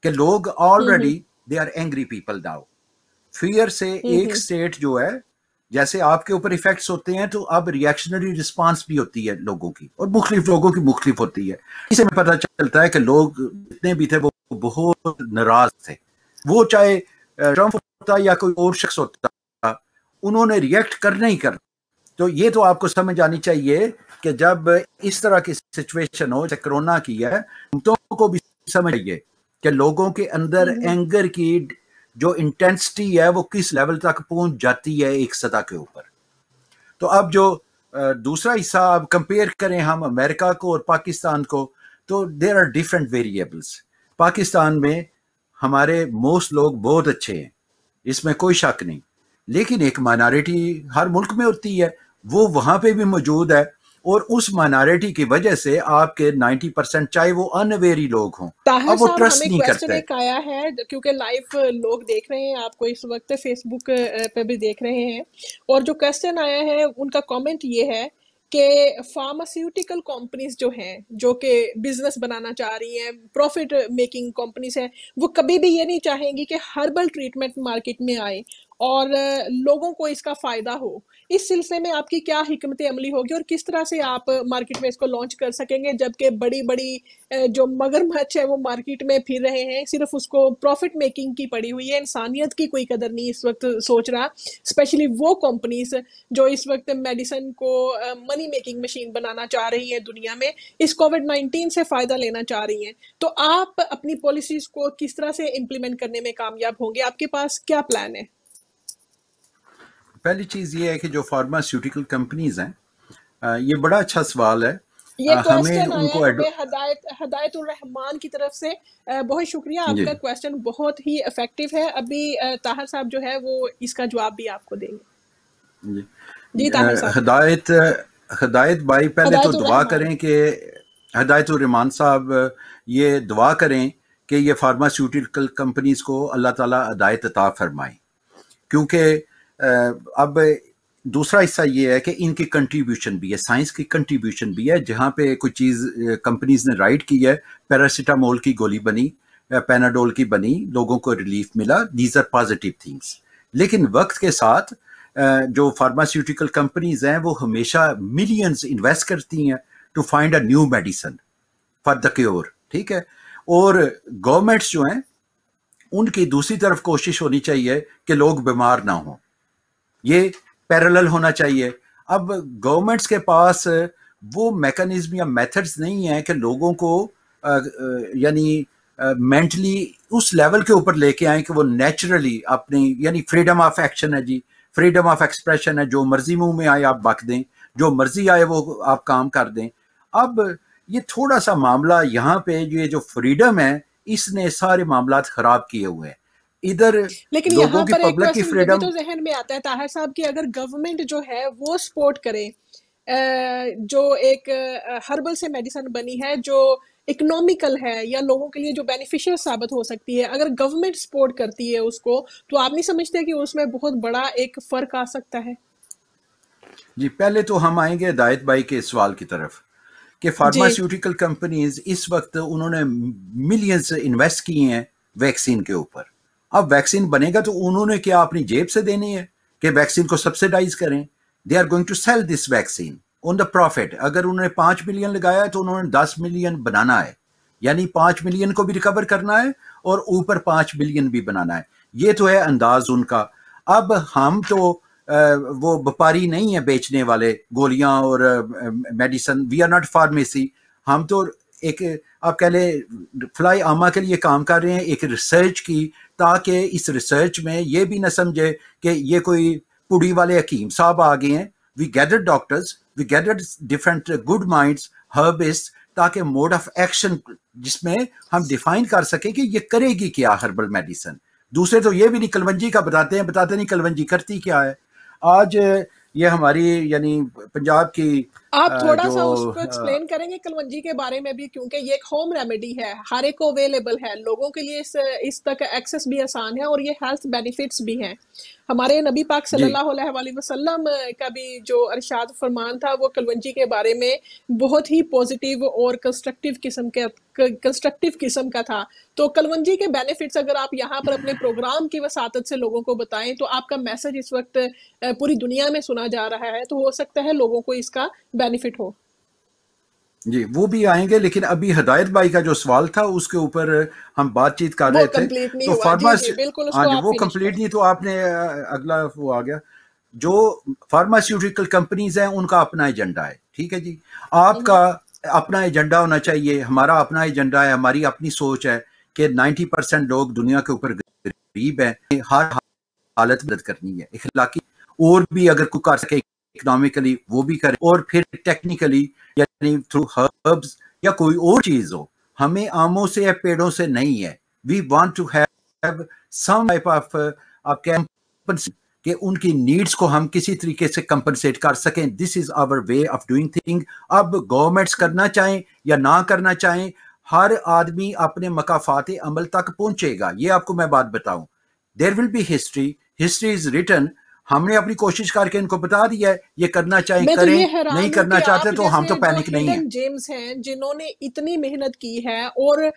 कि लोग already they are angry people now fear से हम्म, एक स्टेट हम्म। जो है जैसे आपके ऊपर इफेक्ट्स होते हैं तो अब रिएक्शनरी रिस्पांस भी होती है लोगों की और मुख्तलिफ लोगों की मुख्तलिफ होती है इसे में पता चलता है कि लोग जितने भी थे वो बहुत नाराज थे वो चाहे ट्रम्प होता या कोई और शख्स होता उन्होंने रिएक्ट करना ही करना तो ये तो आपको समझ आनी चाहिए कि जब इस तरह की सिचुएशन हो जैसे कोरोना की है तो को भी समझ आइए कि लोगों के अंदर एंगर हम्म, की जो इंटेंसिटी है वो किस लेवल तक पहुंच जाती है एक सतह के ऊपर तो अब जो दूसरा हिस्सा अब कंपेयर करें हम अमेरिका को और पाकिस्तान को तो there are different variables Pakistan में हमारे मोस्ट लोग बहुत अच्छे हैं इसमें कोई शक नहीं लेकिन एक माइनॉरिटी हर मुल्क में होती है वो वहाँ पे भी मौजूद है और उस माइनॉरिटी की वजह से आपके 90 परसेंट चाहे वो अनवेरी लोग हों अब वो ट्रस्ट नहीं करते एक आया है क्योंकि लाइव लोग देख रहे हैं आपको इस वक्त फेसबुक पे भी देख रहे हैं और जो क्वेश्चन आया है उनका कमेंट ये है कि फार्मास्यूटिकल कंपनीज जो हैं जो कि बिजनेस बनाना चाह रही हैं प्रॉफिट मेकिंग कंपनीज हैं वो कभी भी ये नहीं चाहेंगी कि हर्बल ट्रीटमेंट मार्केट में आए और लोगों को इसका फ़ायदा हो इस सिलसिले में आपकी क्या हमत अमली होगी और किस तरह से आप मार्केट में इसको लॉन्च कर सकेंगे जबकि बड़ी बड़ी जो मगरमच्छ है वो मार्केट में फिर रहे हैं सिर्फ उसको प्रॉफिट मेकिंग की पड़ी हुई है इंसानियत की कोई कदर नहीं इस वक्त सोच रहा स्पेशली वो कंपनीज जो इस वक्त मेडिसन को मनी मेकिंग मशीन बनाना चाह रही है दुनिया में इस कोविड नाइन्टीन से फ़ायदा लेना चाह रही हैं तो आप अपनी पॉलिसीज़ को किस तरह से इम्प्लीमेंट करने में कामयाब होंगे आपके पास क्या प्लान है पहली चीज़ ये है कि जो फार्मास्यूटिकल कंपनीज हैं ये बड़ा अच्छा सवाल है ये हमें उनको हदायत हदायतुर रहमान की तरफ से बहुत शुक्रिया आपका क्वेश्चन बहुत ही इफेक्टिव है अभी ताहर साहब जो है वो इसका जवाब भी आपको देंगे हदायत हदायत भाई पहले तो दुआ करें कि हदायत रहमान साहब ये दुआ करें कि ये फार्मास्यूटिकल कंपनीज को अल्लाह ताला हदायत अता फरमाए क्योंकि अब दूसरा हिस्सा ये है कि इनकी कंट्रीब्यूशन भी है साइंस की कंट्रीब्यूशन भी है जहाँ पे कोई चीज़ कंपनीज ने राइट की है पैरासीटामोल की गोली बनी पेनाडोल की बनी लोगों को रिलीफ मिला दीज आर पॉजिटिव थिंग्स लेकिन वक्त के साथ जो फार्मास्यूटिकल कंपनीज हैं वो हमेशा मिलियंस इन्वेस्ट करती हैं to find a new medicine for the cure ठीक है और गवर्नमेंट्स जो हैं उनकी दूसरी तरफ कोशिश होनी चाहिए कि लोग बीमार ना हों ये पैरेलल होना चाहिए अब गवर्नमेंट्स के पास वो मैकेनिज्म या मेथड्स नहीं है कि लोगों को यानी मेंटली उस लेवल के ऊपर लेके आए कि वो नेचुरली अपनी यानी फ्रीडम ऑफ एक्शन है जी फ्रीडम ऑफ एक्सप्रेशन है जो मर्जी मुंह में आए आप बक दें जो मर्जी आए वो आप काम कर दें अब ये थोड़ा सा मामला यहाँ पे ये जो फ्रीडम है इसने सारे मामला ख़राब किए हुए हैं इधर लेकिन यहाँ पर एक क्वेश्चन फ्रीडम तो जहन में आता है ताहिर साहब की अगर गवर्नमेंट जो है वो सपोर्ट करे जो एक हर्बल से मेडिसिन बनी है जो इकोनॉमिकल है या लोगों के लिए जो बेनिफिशियल साबित हो सकती है अगर गवर्नमेंट सपोर्ट करती है उसको तो आप नहीं समझते कि उसमें बहुत बड़ा एक फर्क आ सकता है जी पहले तो हम आएंगे दायित भाई के सवाल की तरफ कि फार्मास्यूटिकल कंपनीज इस वक्त उन्होंने मिलियंस इन्वेस्ट किए हैं वैक्सीन के ऊपर अब वैक्सीन बनेगा तो उन्होंने क्या अपनी जेब से देनी है कि वैक्सीन को सब्सिडाइज करें they are going to sell this vaccine on the profit अगर उन्होंने पाँच मिलियन लगाया है तो उन्होंने दस मिलियन बनाना है यानी पाँच मिलियन को भी रिकवर करना है और ऊपर पाँच बिलियन भी बनाना है ये तो है अंदाज उनका अब हम तो वो व्यापारी नहीं है बेचने वाले गोलियां और medicine we are not pharmacy हम तो एक आप कह लें फ्लाई आमा के लिए काम कर रहे हैं एक रिसर्च की ताकि इस रिसर्च में ये भी ना समझे कि ये कोई पुड़ी वाले हकीम साहब आ गए हैं we gather doctors we gather different good minds herbalist ताकि मोड ऑफ एक्शन जिसमें हम डिफाइन कर सकें कि ये करेगी क्या हर्बल मेडिसन दूसरे तो ये भी नहीं कलवंजी का बताते हैं बताते नहीं कलवंजी करती क्या है आज ये हमारी यानी पंजाब की आप थोड़ा सा उसको एक्सप्लेन हाँ। करेंगे कलवंजी के बारे में भी क्योंकि ये एक होम रेमेडी है हर एक को अवेलेबल है लोगों के लिए इस इस तक एक्सेस भी आसान है और ये हेल्थ बेनिफिट्स भी हैं हमारे नबी पाक सल्लल्लाहु अलैहि वसल्लम का भी जो अरशाद फरमान था वो कलवंजी के बारे में बहुत ही पॉजिटिव और कंस्ट्रक्टिव किस्म के कंस्ट्रक्टिव किस्म का था तो कलवंजी के बेनिफिट्स अगर आप यहाँ पर अपने प्रोग्राम की वसात से लोगों को बताएं तो आपका मैसेज इस वक्त पूरी दुनिया में सुना जा रहा है तो हो सकता है लोगों को इसका बेनिफिट हो जी वो भी आएंगे लेकिन अभी हदायत बाई का जो सवाल था उसके ऊपर हम बातचीत कर रहे थे तो फार्मासी हाँ जी वो कंप्लीट नहीं तो आपने अगला वो आ गया जो फार्मास्यूटिकल कंपनीज हैं उनका अपना एजेंडा है ठीक है जी आपका हम्म। अपना एजेंडा होना चाहिए हमारा अपना एजेंडा है हमारी अपनी सोच है कि 90 परसेंट लोग दुनिया के ऊपर गरीब हैं हर हालत मदद करनी है इखलाकी और भी अगर कोई कर सके इकोनॉमिकली वो भी करें और फिर टेक्निकली यानी थ्रू हर्ब्स या कोई और चीज हो हमें आमों से या पेड़ों से नहीं है we want to have some type of कि उनकी नीड्स को हम किसी तरीके से कंपनसेट कर सकें this is our way of doing thing अब गवर्नमेंट्स करना चाहें या ना करना चाहें हर आदमी अपने मकाफात अमल तक पहुंचेगा ये आपको मैं बात बताऊं there will be history history is return हमने अपनी कोशिश करके इनको बता दिया है ये करना चाहिए तो करें नहीं करना चाहते तो हम तो पैनिक नहीं है जेम्स हैं जिन्होंने इतनी मेहनत की है और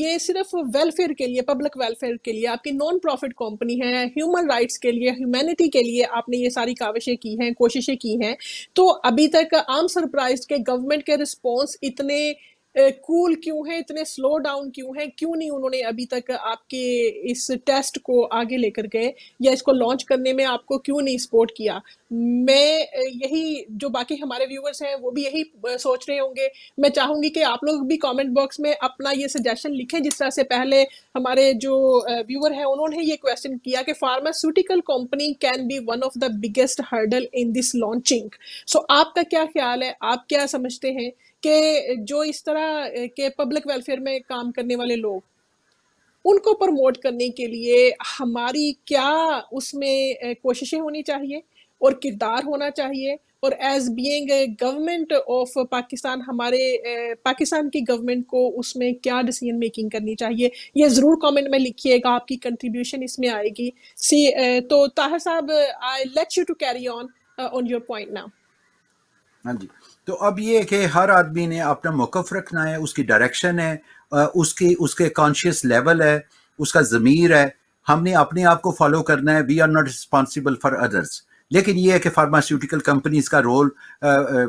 ये सिर्फ वेलफेयर के लिए पब्लिक वेलफेयर के लिए आपकी नॉन प्रॉफिट कंपनी है ह्यूमन राइट्स के लिए ह्यूमैनिटी के लिए आपने ये सारी काविशें की हैं कोशिशें की हैं तो अभी तक आम सरप्राइज के गवर्नमेंट के रिस्पॉन्स इतने कूल क्यों है इतने स्लो डाउन क्यों है क्यों नहीं उन्होंने अभी तक आपके इस टेस्ट को आगे लेकर गए या इसको लॉन्च करने में आपको क्यों नहीं सपोर्ट किया मैं यही जो बाकी हमारे व्यूवर्स हैं वो भी यही सोच रहे होंगे मैं चाहूंगी कि आप लोग भी कमेंट बॉक्स में अपना ये सजेशन लिखें जिस तरह से पहले हमारे जो व्यूअर हैं उन्होंने ये क्वेश्चन किया कि pharmaceutical company can be one of the biggest hurdle in this launching so आपका क्या ख्याल है आप क्या समझते हैं कि जो इस तरह के पब्लिक वेलफेयर में काम करने वाले लोग उनको प्रमोट करने के लिए हमारी क्या उसमें कोशिशें होनी चाहिए और किरदार होना चाहिए और as being government of Pakistan हमारे पाकिस्तान की गवर्नमेंट को उसमें क्या डिसीजन मेकिंग करनी चाहिए ये ज़रूर कमेंट में लिखिएगा आपकी कंट्रीब्यूशन इसमें आएगी सी तो ताहिर साहब I let you to carry on on your point now हाँ जी तो अब ये कि हर आदमी ने अपना मौकफ रखना है उसकी डायरेक्शन है उसकी उसके कॉन्शियस लेवल है उसका ज़मीर है हमने अपने आप को फॉलो करना है we are not responsible for others लेकिन ये है कि फार्मास्यूटिकल कंपनीज का रोल आ, आ,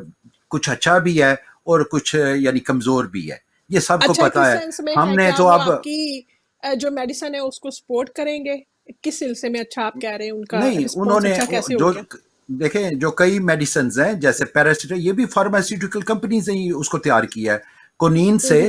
कुछ अच्छा भी है और कुछ यानी कमज़ोर भी है ये सबको अच्छा पता है हमने है तो अब जो मेडिसिन है उसको सपोर्ट करेंगे किस सिलसिले में अच्छा आप कह रहे हैं उनका नहीं उन्होंने अच्छा कैसे जो देखें जो कई मेडिसिन हैं जैसे पैरासिटामोल ये भी फार्मास्यूटिकल कंपनीज ने उसको तैयार किया है कोनीन से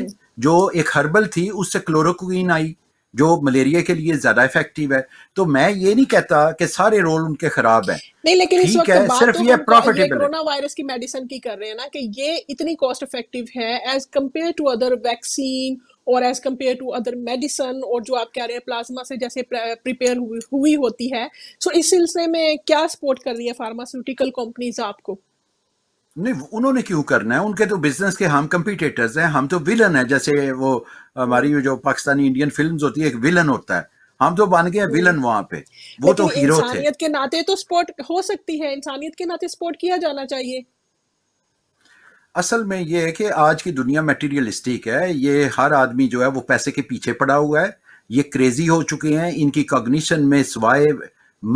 जो एक हर्बल थी उससे क्लोरोक्वीन आई जो मलेरिया के लिए ज्यादा इफेक्टिव है तो मैं ये नहीं कहता कि सारे रोल उनके खराब हैं नहीं लेकिन इस वक्त बात सिर्फ तो ये प्रॉफिटेबल कोरोना वायरस की मेडिसिन की कर रहे हैं ना कि ये इतनी कॉस्ट इफेक्टिव है as compare to other vaccine और as compare to other medicine और जो आप कह रहे हैं प्लाज्मा से जैसे प्रिपेयर हुई, हुई होती है सो so इस सिलसिले में क्या सपोर्ट कर रही है फार्मास्यूटिकल कंपनीज आपको नहीं उन्होंने क्यों करना है उनके तो बिजनेस के हम कम्पिटेटर्स हैं हम तो विलन है जैसे वो हमारी hmm. जो पाकिस्तानी इंडियन फिल्म्स होती है एक विलन होता है हम तो बन गए विलन hmm. वहां पे वो तो हीरो थे इंसानियत के नाते तो सपोर्ट हो सकती है इंसानियत के नाते सपोर्ट किया जाना चाहिए असल में ये है कि आज की दुनिया मेटीरियलिस्टिक है ये हर आदमी जो है वो पैसे के पीछे पड़ा हुआ है ये क्रेजी हो चुके हैं इनकी कॉग्निशन में सिवाय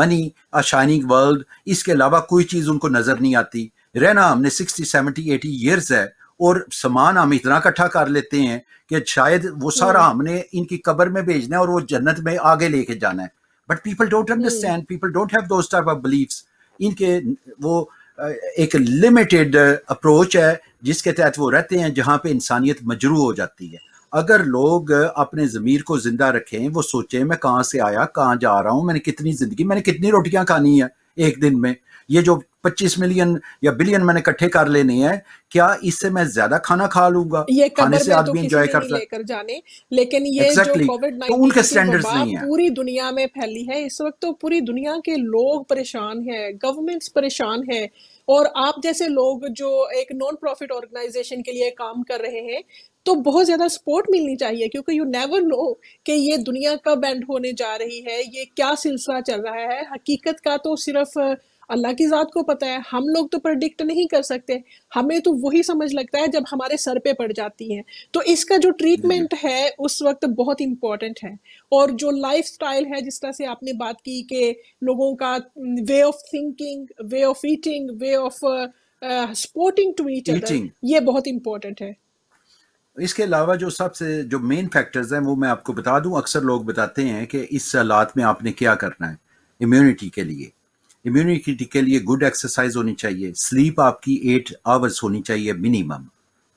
मनी अ शाइनिंग वर्ल्ड इसके अलावा कोई चीज़ उनको नज़र नहीं आती रहना हमने सिक्सटी सेवेंटी एटी ईयर्स है और सामान हम इतना इकट्ठा कर लेते हैं कि शायद वो सारा हम्म। हमने इनकी कबर में भेजना है और वो जन्नत में आगे लेके जाना है but people don't understand people don't have those type of beliefs इनके वो एक लिमिटेड अप्रोच है जिसके तहत वो रहते हैं जहाँ पे इंसानियत मजरू हो जाती है अगर लोग अपने ज़मीर को ज़िंदा रखें वो सोचें मैं कहाँ से आया कहाँ जा रहा हूँ मैंने कितनी ज़िंदगी मैंने कितनी रोटियाँ खानी है एक दिन में ये जो 25 मिलियन या बिलियन मैंने इकट्ठे कर लेने हैं क्या इससे मैं ज्यादा खाना खा लूंगा ये खाने से आदमी तो एंजॉय कर लेकर जाने लेकिन ये exactly. जो कोविड तो उनके स्टैंडर्ड्स तो नहीं है पूरी दुनिया में फैली है इस वक्त तो पूरी दुनिया के लोग परेशान है गवर्नमेंट्स परेशान है और आप जैसे लोग जो एक नॉन प्रॉफिट ऑर्गेनाइजेशन के लिए काम कर रहे हैं तो बहुत ज़्यादा सपोर्ट मिलनी चाहिए क्योंकि यू नेवर नो कि ये दुनिया कब एंड होने जा रही है ये क्या सिलसिला चल रहा है हकीकत का तो सिर्फ अल्लाह की ज़ात को पता है हम लोग तो प्रडिक्ट नहीं कर सकते हमें तो वही समझ लगता है जब हमारे सर पे पड़ जाती हैं तो इसका जो ट्रीटमेंट है उस वक्त बहुत इम्पॉर्टेंट है और जो लाइफ स्टाइल है जिस तरह से आपने बात की कि लोगों का way of thinking way of eating way of sporting to each ये बहुत इम्पोर्टेंट है इसके अलावा जो सबसे जो मेन फैक्टर्स हैं वो मैं आपको बता दूं अक्सर लोग बताते हैं कि इस हालात में आपने क्या करना है इम्यूनिटी के लिए इम्यूनिटी के लिए गुड एक्सरसाइज होनी चाहिए स्लीप आपकी एट आवर्स होनी चाहिए मिनिमम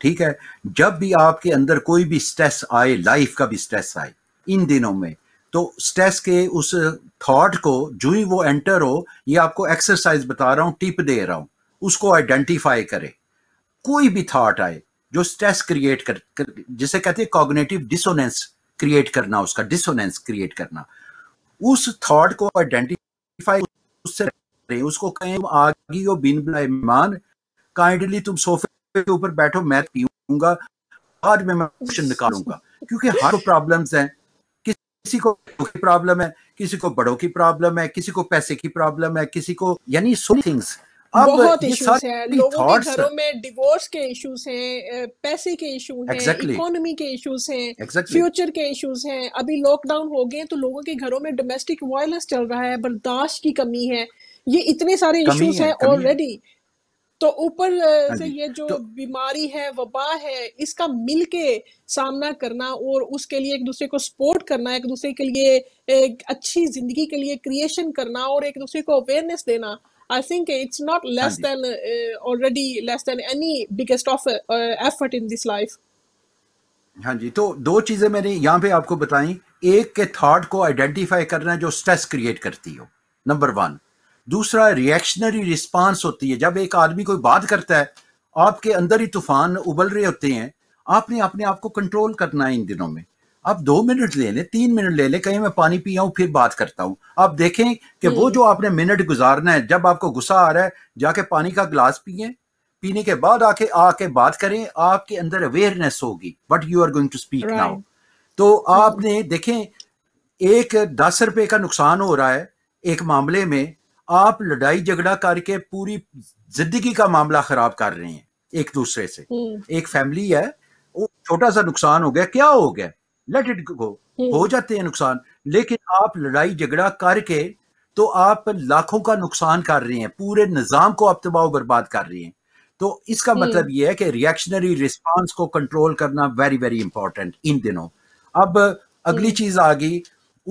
ठीक है जब भी आपके अंदर कोई भी स्ट्रेस आए लाइफ का भी स्ट्रेस आए इन दिनों में तो स्ट्रेस के उस थॉट को जो ही वो एंटर हो ये आपको एक्सरसाइज बता रहा हूं टिप दे रहा हूं उसको आइडेंटिफाई करें कोई भी थॉट आए जो स्ट्रेस क्रिएट कर, कर जिसे कहते हैं कॉग्नेटिव डिसोनेंस क्रिएट करना उसका डिसोनेंस क्रिएट करना उस थॉट को आइडेंटिफाई उससे रहे उसको कहें आगी हो बिन बुलाए मेहमान काइंडली तुम सोफे के ऊपर बैठो मैं पीऊंगा बाद में मैं ऑप्शन निकालूंगा क्योंकि हर प्रॉब्लम्स हैं किसी को प्रॉब्लम है किसी को बड़ों की प्रॉब्लम है किसी को पैसे की प्रॉब्लम है किसी को यानी सो थिंग्स बहुत इश्यूज हैं लोगों के घरों में डिवोर्स के इश्यूज हैं पैसे के इशू हैं इकोनॉमी के इश्यूज हैं फ्यूचर के इश्यूज हैं अभी लॉकडाउन हो गए तो लोगों के घरों में डोमेस्टिक वायलेंस चल रहा है बर्दाश्त की कमी है ये इतने सारे इश्यूज हैं ऑलरेडी तो ऊपर हाँ से ये जो तो, बीमारी है वबा है इसका मिलके सामना करना और उसके लिए एक दूसरे को सपोर्ट करना एक दूसरे के लिए एक अच्छी जिंदगी के लिए क्रिएशन करना और एक दूसरे को अवेयरनेस देना I think it's not less than uh, already less than any biggest offer, uh, effort in this life. हाँ जी तो दो चीज़ें मैंने यहाँ पे आपको बताई एक के थॉट को आइडेंटिफाई करना जो स्ट्रेस क्रिएट करती हो नंबर वन दूसरा रिएक्शनरी रिस्पांस होती है जब एक आदमी कोई बात करता है आपके अंदर ही तूफान उबल रहे होते हैं आपने अपने आप को कंट्रोल करना है इन दिनों में आप दो मिनट ले लें तीन मिनट ले लें कहीं मैं पानी पिया हूं फिर बात करता हूं आप देखें कि वो हम्म। जो आपने मिनट गुजारना है जब आपको गुस्सा आ रहा है जाके पानी का गिलास पिए पीने के बाद आके आके बात करें आपके अंदर अवेयरनेस होगी but you are going to speak now तो आपने देखें एक दस रुपए का नुकसान हो रहा है एक मामले में आप लड़ाई झगड़ा करके पूरी जिंदगी का मामला खराब कर रहे हैं एक दूसरे से हम्म। एक फैमिली है वो छोटा सा नुकसान हो गया क्या हो गया लेट इट गो हो जाते हैं नुकसान लेकिन आप लड़ाई झगड़ा करके तो आप लाखों का नुकसान कर रहे हैं पूरे निज़ाम को आप तबाह बर्बाद कर रहे हैं तो इसका मतलब यह है कि रिएक्शनरी रिस्पांस को कंट्रोल करना वेरी वेरी इंपॉर्टेंट इन दिनों अब अगली चीज़ आ गई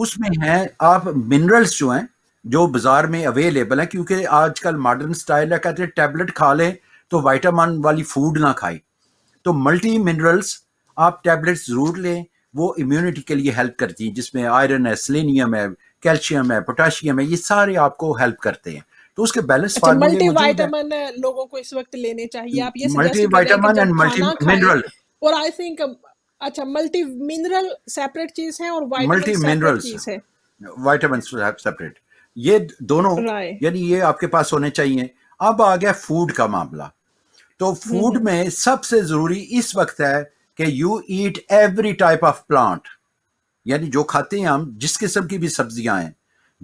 उसमें है आप मिनरल्स जो हैं जो बाजार में अवेलेबल है क्योंकि आजकल मॉडर्न स्टाइल है कहते हैं टैबलेट खा लें तो वाइटामिन वाली फूड ना खाए तो मल्टी मिनरल्स आप टैबलेट ज़रूर लें वो इम्यूनिटी के लिए हेल्प करती हैं जिसमें आयरन है सिलेनियम है कैल्शियम है पोटाशियम है ये सारे आपको हेल्प करते हैं तो उसके बैलेंस अच्छा, मल्टी वाइटामिन लोगों को इस वक्त लेने चाहिए आप ये multi vitamin and multi mineral और आई थिंक अच्छा मल्टी मिनरल सेपरेट चीज है और मल्टी मिनरल वाइटामिन सेपरेट ये दोनों यानी ये आपके पास होने चाहिए अब आ गया फूड का मामला तो फूड हम्म, हम्म। में सबसे जरूरी इस वक्त है कि you eat every type of plant यानी जो खाते हैं हम जिस किस्म की भी सब्जियां हैं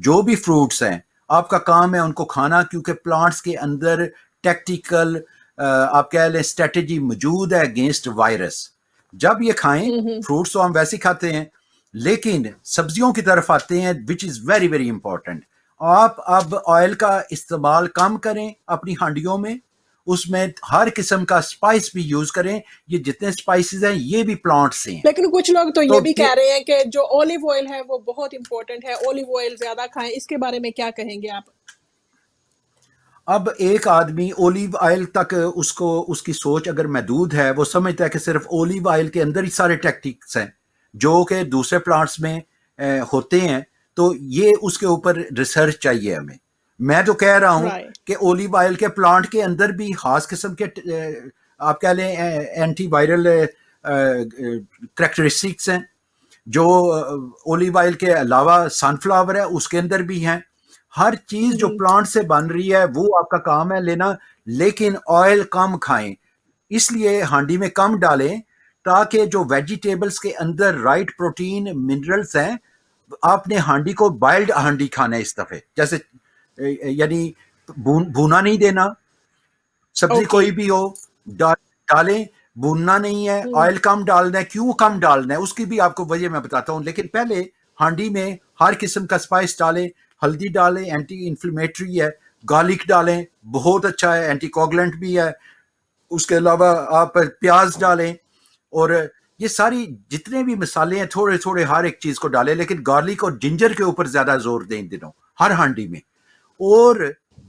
जो भी फ्रूट्स हैं आपका काम है उनको खाना क्योंकि प्लांट्स के अंदर टेक्टिकल आप कह लें स्ट्रेटजी मौजूद है अगेंस्ट वायरस जब ये खाएं फ्रूट्स हम्म, हम्म। तो हम वैसे खाते हैं लेकिन सब्जियों की तरफ आते हैं which is very very important आप अब ऑयल का इस्तेमाल कम करें अपनी हांडियों में उसमें हर किस्म का स्पाइस भी यूज करें ये जितने स्पाइसेस हैं ये भी प्लांट से हैं लेकिन कुछ लोग तो, तो ये भी कह रहे हैं कि जो ऑलिव ऑयल है वो बहुत इंपॉर्टेंट है ऑलिव ऑयल ज्यादा खाएं इसके बारे में क्या कहेंगे आप अब एक आदमी ओलिव ऑयल तक उसको उसकी सोच अगर महदूद है वो समझता है कि सिर्फ ओलिव ऑयल के अंदर ही सारे टेक्टिक्स हैं जो कि दूसरे प्लांट्स में होते हैं तो ये उसके ऊपर रिसर्च चाहिए हमें मैं तो कह रहा हूँ कि ओलिव ऑयल के प्लांट के अंदर भी खास किस्म के आप कह लें एंटीवायरल करेक्टरिस्टिक्स हैं जो ओलिव ऑयल के अलावा सनफ्लावर है उसके अंदर भी हैं हर चीज जो प्लांट से बन रही है वो आपका काम है लेना लेकिन ऑयल कम खाएं इसलिए हांडी में कम डालें ताकि जो वेजिटेबल्स के अंदर राइट प्रोटीन मिनरल्स हैं आपने हांडी को बाइल्ड हांडी खाना है इस दफे जैसे यानी भून भूना नहीं देना सब्जी okay. कोई भी हो डाल डालें भूनना नहीं है ऑयल hmm. कम डालना है क्यों कम डालना है उसकी भी आपको वजह मैं बताता हूँ लेकिन पहले हांडी में हर किस्म का स्पाइस डालें हल्दी डालें एंटी इन्फ्लेमेटरी है गार्लिक डालें बहुत अच्छा है एंटी कॉगलेंट भी है उसके अलावा आप प्याज डालें और ये सारी जितने भी मसाले हैं थोड़े थोड़े हर एक चीज़ को डालें लेकिन गार्लिक और जिंजर के ऊपर ज़्यादा जोर दें दिनों हर हांडी में और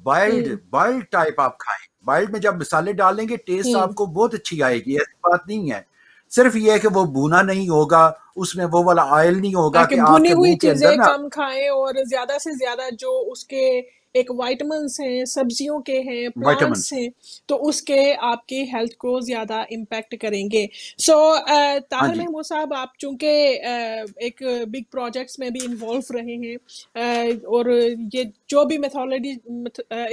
बाइल्ड बॉइल्ड टाइप आप खाएं बाइल्ड में जब मसाले डालेंगे टेस्ट हम्म। आपको बहुत अच्छी आएगी ऐसी बात नहीं है सिर्फ ये है कि वो भुना नहीं होगा उसमें वो वाला ऑयल नहीं होगा कि, कि भुनी हुई चीजें कम खाएं और ज्यादा से ज्यादा जो उसके एक वाइटमिनस हैं सब्जियों के हैं प्लांट्स हैं तो उसके आपके हेल्थ को ज़्यादा इम्पेक्ट करेंगे सो so, हाँ ताहिर महमूद साहब आप चूँकि एक बिग प्रोजेक्ट्स में भी इन्वॉल्व रहे हैं और ये जो भी मेथोलॉजी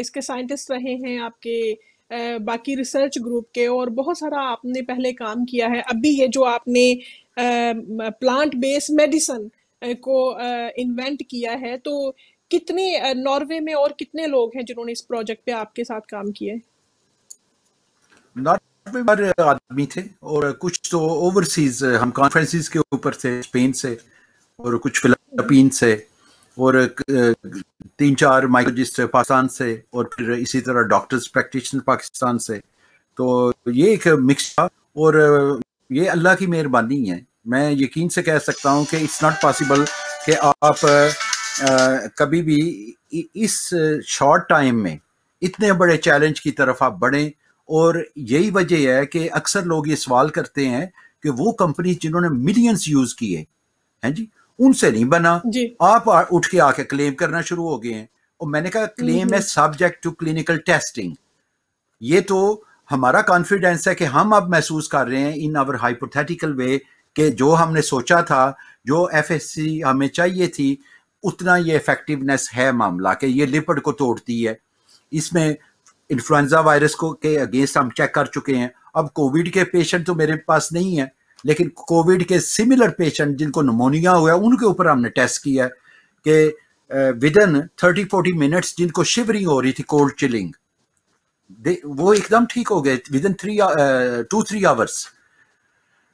इसके साइंटिस्ट रहे हैं आपके बाकी रिसर्च ग्रुप के और बहुत सारा आपने पहले काम किया है अभी ये जो आपने प्लांट बेस्ड मेडिसन को इन्वेंट किया है तो कितने नॉर्वे में और कितने लोग हैं जिन्होंने इस प्रोजेक्ट पे आपके साथ काम किए नॉर्वे बारह आदमी थे और कुछ तो ओवरसीज हम कॉन्फ्रेंसिस के ऊपर थे स्पेन से और कुछ फिलिपीन से और तीन चार माइकोलॉजिस्ट पाकिस्तान से और फिर इसी तरह डॉक्टर्स प्रैक्टिशनर पाकिस्तान से तो ये एक मिक्स था और ये अल्लाह की मेहरबानी है मैं यकीन से कह सकता हूँ कि इट्स नॉट पॉसिबल कि आप कभी भी इस शॉर्ट टाइम में इतने बड़े चैलेंज की तरफ आप बढ़ें और यही वजह है कि अक्सर लोग ये सवाल करते हैं कि वो कंपनी जिन्होंने मिलियंस यूज किए हैं जी उनसे नहीं बना जी। आप उठ के आके क्लेम करना शुरू हो गए हैं और मैंने कहा क्लेम है सब्जेक्ट टू क्लिनिकल टेस्टिंग ये तो हमारा कॉन्फिडेंस है कि हम अब महसूस कर रहे हैं इन आवर हाइपोथेटिकल वे कि जो हमने सोचा था जो एफ हमें चाहिए थी उतना ये इफेक्टिवनेस है मामला कि ये लिपड को तोड़ती है इसमें इन्फ्लुएंजा वायरस को के अगेंस्ट हम चेक कर चुके हैं अब कोविड के पेशेंट तो मेरे पास नहीं है लेकिन कोविड के सिमिलर पेशेंट जिनको नमोनिया हुआ है उनके ऊपर हमने टेस्ट किया है कि within thirty forty minutes जिनको शिवरिंग हो रही थी कोल्ड चिलिंग वो एकदम ठीक हो गए within three two three hours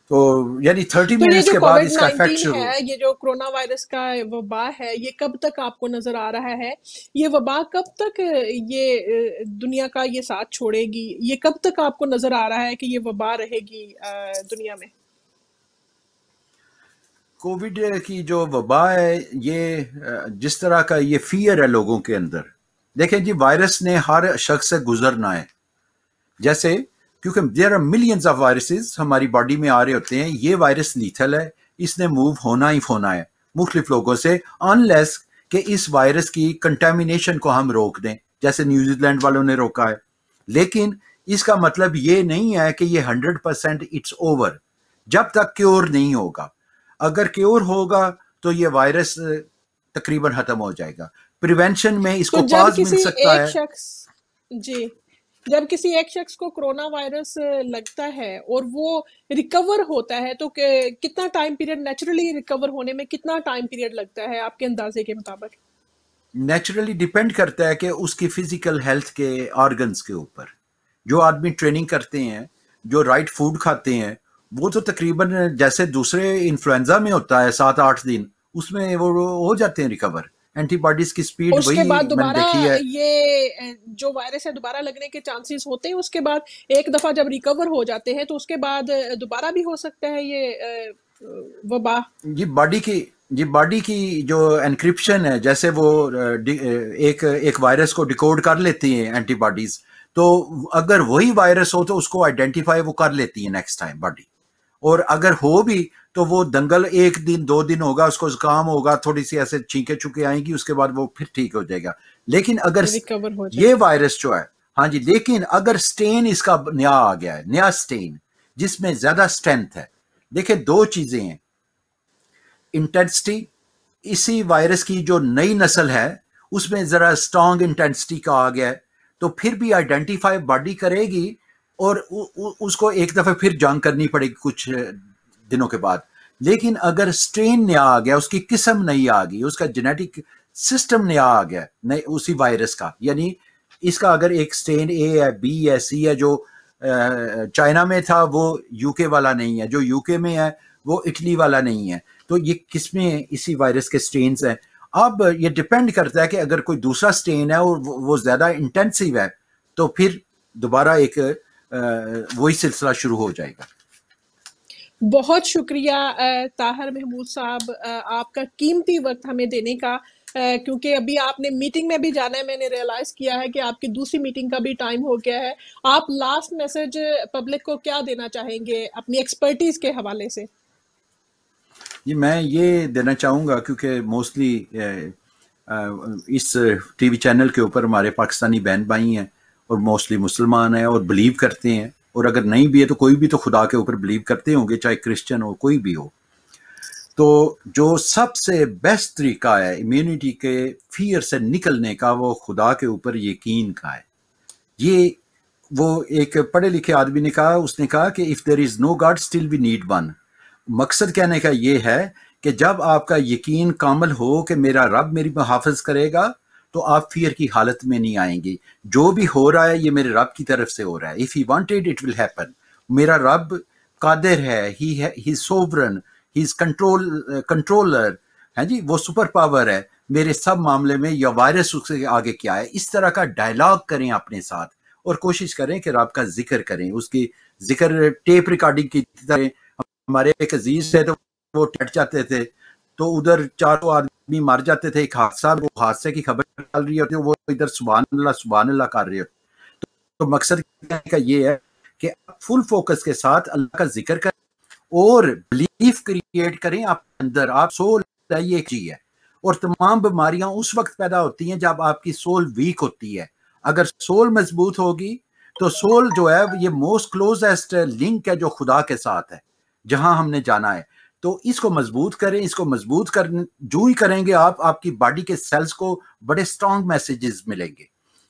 तो यानी थर्टी मिनट्स तो के बाद इसका इफेक्ट शुरू है ये जो कोरोना वायरस का वबा है ये कब तक आपको नजर आ रहा है ये वबा कब तक ये दुनिया का ये साथ छोड़ेगी ये कब तक आपको नजर आ रहा है कि ये वबा रहेगी दुनिया में कोविड की जो वबा है ये जिस तरह का ये फियर है लोगों के अंदर देखें जी वायरस ने हर शख्स से गुजरना है जैसे क्योंकि there are millions of viruses हमारी बॉडी में आ रहे होते हैं ये वायरस लीथल है इसने मूव होना ही होना है मुख्तफ लोगों से अनलेस के इस वायरस की कंटेमिनेशन को हम रोक दें जैसे न्यूजीलैंड वालों ने रोका है लेकिन इसका मतलब ये नहीं है कि ये हंड्रेड परसेंट इट्स ओवर जब तक क्योर नहीं होगा अगर क्योर होगा तो ये वायरस तकरीबन खत्म हो जाएगा प्रिवेंशन में इसको तो पास मिल सकता है जी जब किसी एक शख्स को कोरोना वायरस लगता है और वो रिकवर होता है तो कितना टाइम पीरियड नेचुरली रिकवर होने में कितना टाइम पीरियड लगता है आपके अंदाजे के मुताबिक नेचुरली डिपेंड करता है कि उसकी फिजिकल हेल्थ के ऑर्गन्स के ऊपर जो आदमी ट्रेनिंग करते हैं जो राइट फूड खाते हैं वो तो तकरीबन जैसे दूसरे इन्फ्लुएंजा में होता है सात आठ दिन उसमें वो हो जाते हैं रिकवर एंटीबॉडीज की स्पीड उसके बाद दोबारा ये जो वायरस है दोबारा लगने के चांसेस होते हैं उसके बाद एक दफा जब रिकवर हो जाते हैं तो उसके बाद दोबारा भी हो सकता है ये वबा जी बॉडी की जी बॉडी की जो एनक्रिप्शन है जैसे वो एक एक वायरस को डिकोड कर लेती है एंटीबॉडीज तो अगर वही वायरस हो तो उसको आइडेंटिफाई वो कर लेती है नेक्स्ट टाइम बॉडी और अगर हो भी तो वो दंगल एक दिन दो दिन होगा उसको जुकाम होगा थोड़ी सी ऐसे छींके चुके आएंगी उसके बाद वो फिर ठीक हो जाएगा लेकिन अगर ये वायरस जो है हाँ जी लेकिन अगर स्टेन इसका नया आ गया है नया स्टेन जिसमें ज्यादा स्ट्रेंथ है देखिए दो चीजें हैं इंटेंसिटी इसी वायरस की जो नई नस्ल है उसमें जरा स्ट्रॉन्ग इंटेंसिटी का आ गया है तो फिर भी आइडेंटिफाई बॉडी करेगी और उ, उ, उसको एक दफ़े फिर जंग करनी पड़ेगी कुछ दिनों के बाद लेकिन अगर स्ट्रेन नया आ गया उसकी किस्म नहीं आ गई उसका जेनेटिक सिस्टम नया आ गया नहीं उसी वायरस का यानी इसका अगर एक स्ट्रेन ए है बी है सी है जो चाइना में था वो यूके वाला नहीं है जो यूके में है वो इटली वाला नहीं है तो ये किस्में इसी वायरस के स्ट्रेन हैं अब ये डिपेंड करता है कि अगर कोई दूसरा स्ट्रेन है और वो ज़्यादा इंटेंसिव है तो फिर दोबारा एक वही सिलसिला शुरू हो जाएगा बहुत शुक्रिया ताहर महमूद साहब आपका कीमती वक्त हमें देने का क्योंकि अभी आपने मीटिंग में भी जाना है मैंने रियलाइज किया है कि आपकी दूसरी मीटिंग का भी टाइम हो गया है आप लास्ट मैसेज पब्लिक को क्या देना चाहेंगे अपनी एक्सपर्टीज के हवाले से ये मैं ये देना चाहूँगा क्योंकि मोस्टली इस टीवी चैनल के ऊपर हमारे पाकिस्तानी बहन भाई हैं और मोस्टली मुसलमान हैं और बिलीव करते हैं और अगर नहीं भी है तो कोई भी तो खुदा के ऊपर बिलीव करते होंगे चाहे क्रिश्चियन हो कोई भी हो तो जो सबसे बेस्ट तरीका है इम्यूनिटी के फियर से निकलने का वो खुदा के ऊपर यकीन का है ये वो एक पढ़े लिखे आदमी ने कहा उसने कहा कि if there is no god still we need one मकसद कहने का ये है कि जब आपका यकीन कामल हो कि मेरा रब मेरी मुहाफ़ करेगा तो आप फियर की हालत में नहीं आएंगे जो भी हो रहा है ये मेरे रब की तरफ से हो रहा है if he wanted it will happen मेरा रब कादिर है ही है ही sovereign he is control controller है जी वो सुपर पावर है मेरे सब मामले में या वायरस उसके आगे क्या है इस तरह का डायलॉग करें अपने साथ और कोशिश करें कि रब का जिक्र करें उसकी जिक्र टेप रिकॉर्डिंग की तरह हमारे एक अजीज थे तो वो टट जाते थे तो उधर चारों आदमी मर जाते थे एक हादसा वो हादसे की खबर डाल रही होती है वो इधर सुबह अल्लाह सुबह अल्लाह कर रहे होते तो, तो मकसद का ये है कि आप फुल फोकस के साथ अल्लाह का जिक्र करें और बिलीफ क्रिएट करें आप अंदर आप सोल ये चीज है और तमाम बीमारियां उस वक्त पैदा होती हैं जब आपकी सोल वीक होती है अगर सोल मजबूत होगी तो सोल जो है ये मोस्ट क्लोजेस्ट लिंक है जो खुदा के साथ है जहां हमने जाना है तो इसको मजबूत करें इसको मजबूत कर जो ही करेंगे आप आपकी बॉडी के सेल्स को बड़े स्ट्रांग मैसेजेस मिलेंगे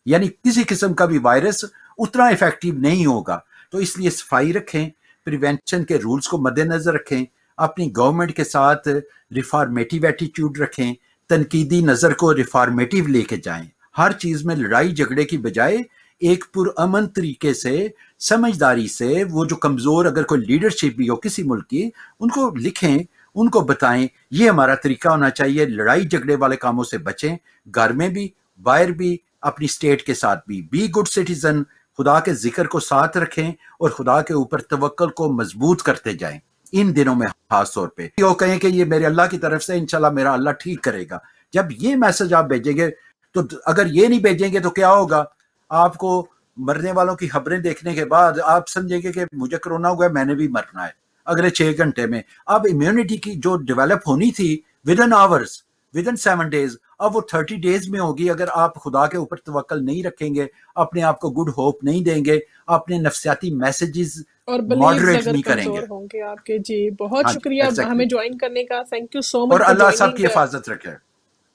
यानी किसी किस्म का भी वायरस उतना इफेक्टिव नहीं होगा तो इसलिए सफाई रखें प्रिवेंशन के रूल्स को मद्देनजर रखें अपनी गवर्नमेंट के साथ रिफॉर्मेटिव एटीट्यूड रखें तनकीदी नज़र को रिफॉर्मेटिव लेके जाएं हर चीज़ में लड़ाई झगड़े की बजाय एक पुरअमन तरीके से समझदारी से वो जो कमज़ोर अगर कोई लीडरशिप भी हो किसी मुल्क की उनको लिखें उनको बताएं ये हमारा तरीका होना चाहिए लड़ाई झगड़े वाले कामों से बचें घर में भी बाहर भी अपनी स्टेट के साथ भी बी गुड सिटीजन खुदा के जिक्र को साथ रखें और खुदा के ऊपर तवक्ल को मजबूत करते जाएं इन दिनों में खास तौर पे वो कहें कि ये मेरे अल्लाह की तरफ से इंशाल्लाह मेरा अल्लाह ठीक करेगा जब ये मैसेज आप भेजेंगे तो अगर ये नहीं भेजेंगे तो क्या होगा आपको मरने वालों की खबरें देखने के बाद आप समझेंगे कि मुझे कोरोना हुआ है मैंने भी मरना है अगले छः घंटे में अब इम्यूनिटी की जो डेवलप होनी थी within hours within seven days अब वो थर्टी डेज में होगी अगर आप खुदा के ऊपर तवक्ल नहीं रखेंगे अपने आप को गुड होप नहीं देंगे अपने नफसियाती मैसेजेस और मॉडरेट नहीं करेंगे आपके जी बहुत हाँ, शुक्रिया exactly. हमें ज्वाइन करने का थैंक यू सो मच और अल्लाह साहब की हिफाजत रखे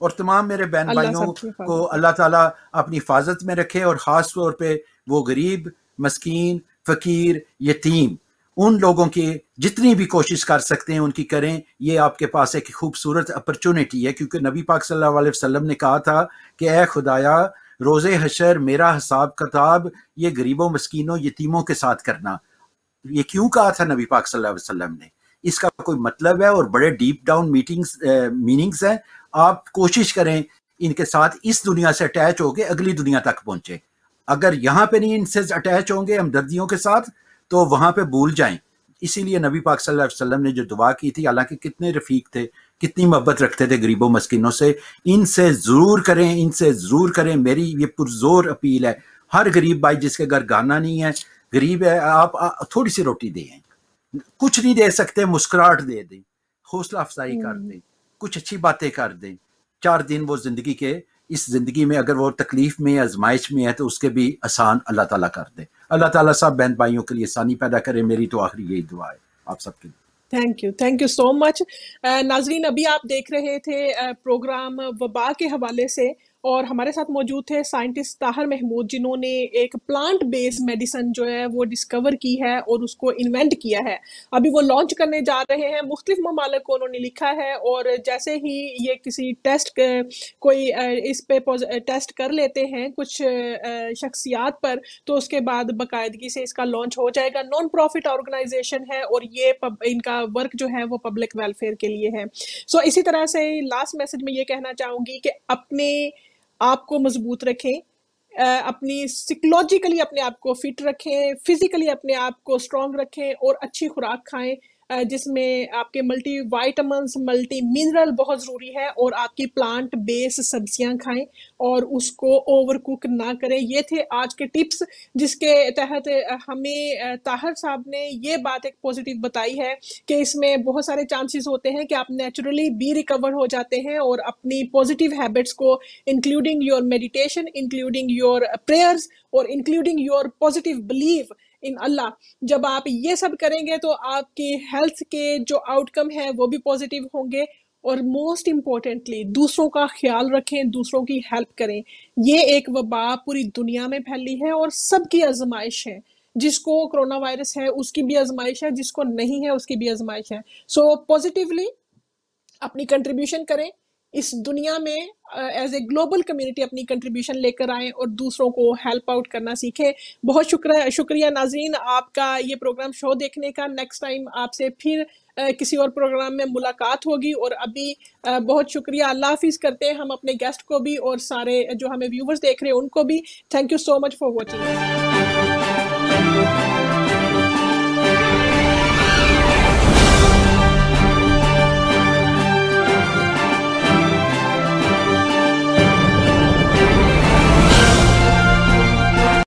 और तमाम मेरे बहन भाइयों को अल्लाह ताला अपनी हिफाजत में रखे और ख़ास तौर पर वो गरीब मस्कीन फ़कीर यतीम उन लोगों की जितनी भी कोशिश कर सकते हैं उनकी करें ये आपके पास एक खूबसूरत अपॉर्चुनिटी है क्योंकि नबी पाक सल्लल्लाहु अलैहि वसल्लम ने कहा था कि ए खुदाया रोज़ हशर मेरा हिसाब किताब ये गरीबों मस्किनों यतीमों के साथ करना ये क्यों कहा था नबी पाक सल्लल्लाहु अलैहि वसल्लम ने इसका कोई मतलब है और बड़े डीप डाउन मीटिंग्स मीनिंग्स हैं आप कोशिश करें इनके साथ इस दुनिया से अटैच होकर अगली दुनिया तक पहुंचे अगर यहाँ पे नहीं इनसे अटैच होंगे हमदर्दियों के साथ तो वहाँ पे भूल जाए इसीलिए नबी पाक सल्लल्लाहु अलैहि वसल्लम ने जो दुआ की थी हालांकि कितने रफीक थे कितनी मोहब्बत रखते थे गरीबों मस्किनों से इनसे ज़रूर करें इनसे ज़रूर करें मेरी ये पुरजोर अपील है हर गरीब भाई जिसके घर गाना नहीं है गरीब है आप थोड़ी सी रोटी दें कुछ नहीं दे सकते मुस्कुराहट दे दें हौसला अफजाई हम्म। कर दें कुछ अच्छी बातें कर दें चार दिन वो ज़िंदगी के इस ज़िंदगी में अगर वो तकलीफ़ में आजमाइश में है तो उसके भी आसान अल्लाह ताला कर दे अल्लाह ताला सब बहन भाइयों के लिए आसानी पैदा करे मेरी तो आखिरी यही दुआ है आप सबके लिए thank you thank you so much नाजरीन अभी आप देख रहे थे प्रोग्राम वबा के हवाले से और हमारे साथ मौजूद थे साइंटिस्ट ताहर महमूद जिन्होंने एक प्लांट बेस्ड मेडिसन जो है वो डिस्कवर की है और उसको इन्वेंट किया है अभी वो लॉन्च करने जा रहे हैं मुख्तफ ममालक को उन्होंने लिखा है और जैसे ही ये किसी टेस्ट कोई इस पे टेस्ट कर लेते हैं कुछ शख्सियात पर तो उसके बाद बाकायदगी से इसका लॉन्च हो जाएगा नॉन प्रॉफिट ऑर्गेनाइजेशन है और ये पब, इनका वर्क जो है वो पब्लिक वेलफेयर के लिए है सो so, इसी तरह से लास्ट मैसेज में ये कहना चाहूँगी कि अपने आपको मजबूत रखें अपनी सिकोलॉजिकली अपने आप को फिट रखें फिजिकली अपने आप को स्ट्रांग रखें और अच्छी खुराक खाएं जिसमें आपके मल्टी वाइटमस मल्टी मिनरल बहुत ज़रूरी है और आपकी प्लांट बेस सब्जियां खाएं और उसको ओवर कुक ना करें ये थे आज के टिप्स जिसके तहत हमें ताहर साहब ने ये बात एक पॉजिटिव बताई है कि इसमें बहुत सारे चांसेस होते हैं कि आप नेचुरली भी रिकवर हो जाते हैं और अपनी पॉजिटिव हैबिट्स को including your meditation including your prayers और including your positive believe in Allah जब आप ये सब करेंगे तो आपकी हेल्थ के जो आउटकम है वो भी पॉजिटिव होंगे और मोस्ट इम्पॉर्टेंटली दूसरों का ख्याल रखें दूसरों की हेल्प करें ये एक वबा पूरी दुनिया में फैली है और सबकी आजमाइश है जिसको कोरोना वायरस है उसकी भी आजमाइश है जिसको नहीं है उसकी भी आजमाइश है सो so, पॉजिटिवली अपनी कंट्रीब्यूशन करें इस दुनिया में एज ए ग्लोबल कम्युनिटी अपनी कंट्रीब्यूशन लेकर आए और दूसरों को हेल्प आउट करना सीखें बहुत शुक्र शुक्रिया नाजीन आपका ये प्रोग्राम शो देखने का नेक्स्ट टाइम आपसे फिर किसी और प्रोग्राम में मुलाकात होगी और अभी बहुत शुक्रिया अल्लाह हाफिज़ करते हैं हम अपने गेस्ट को भी और सारे जो हमें व्यूवर्स देख रहे हैं उनको भी thank you so much for watching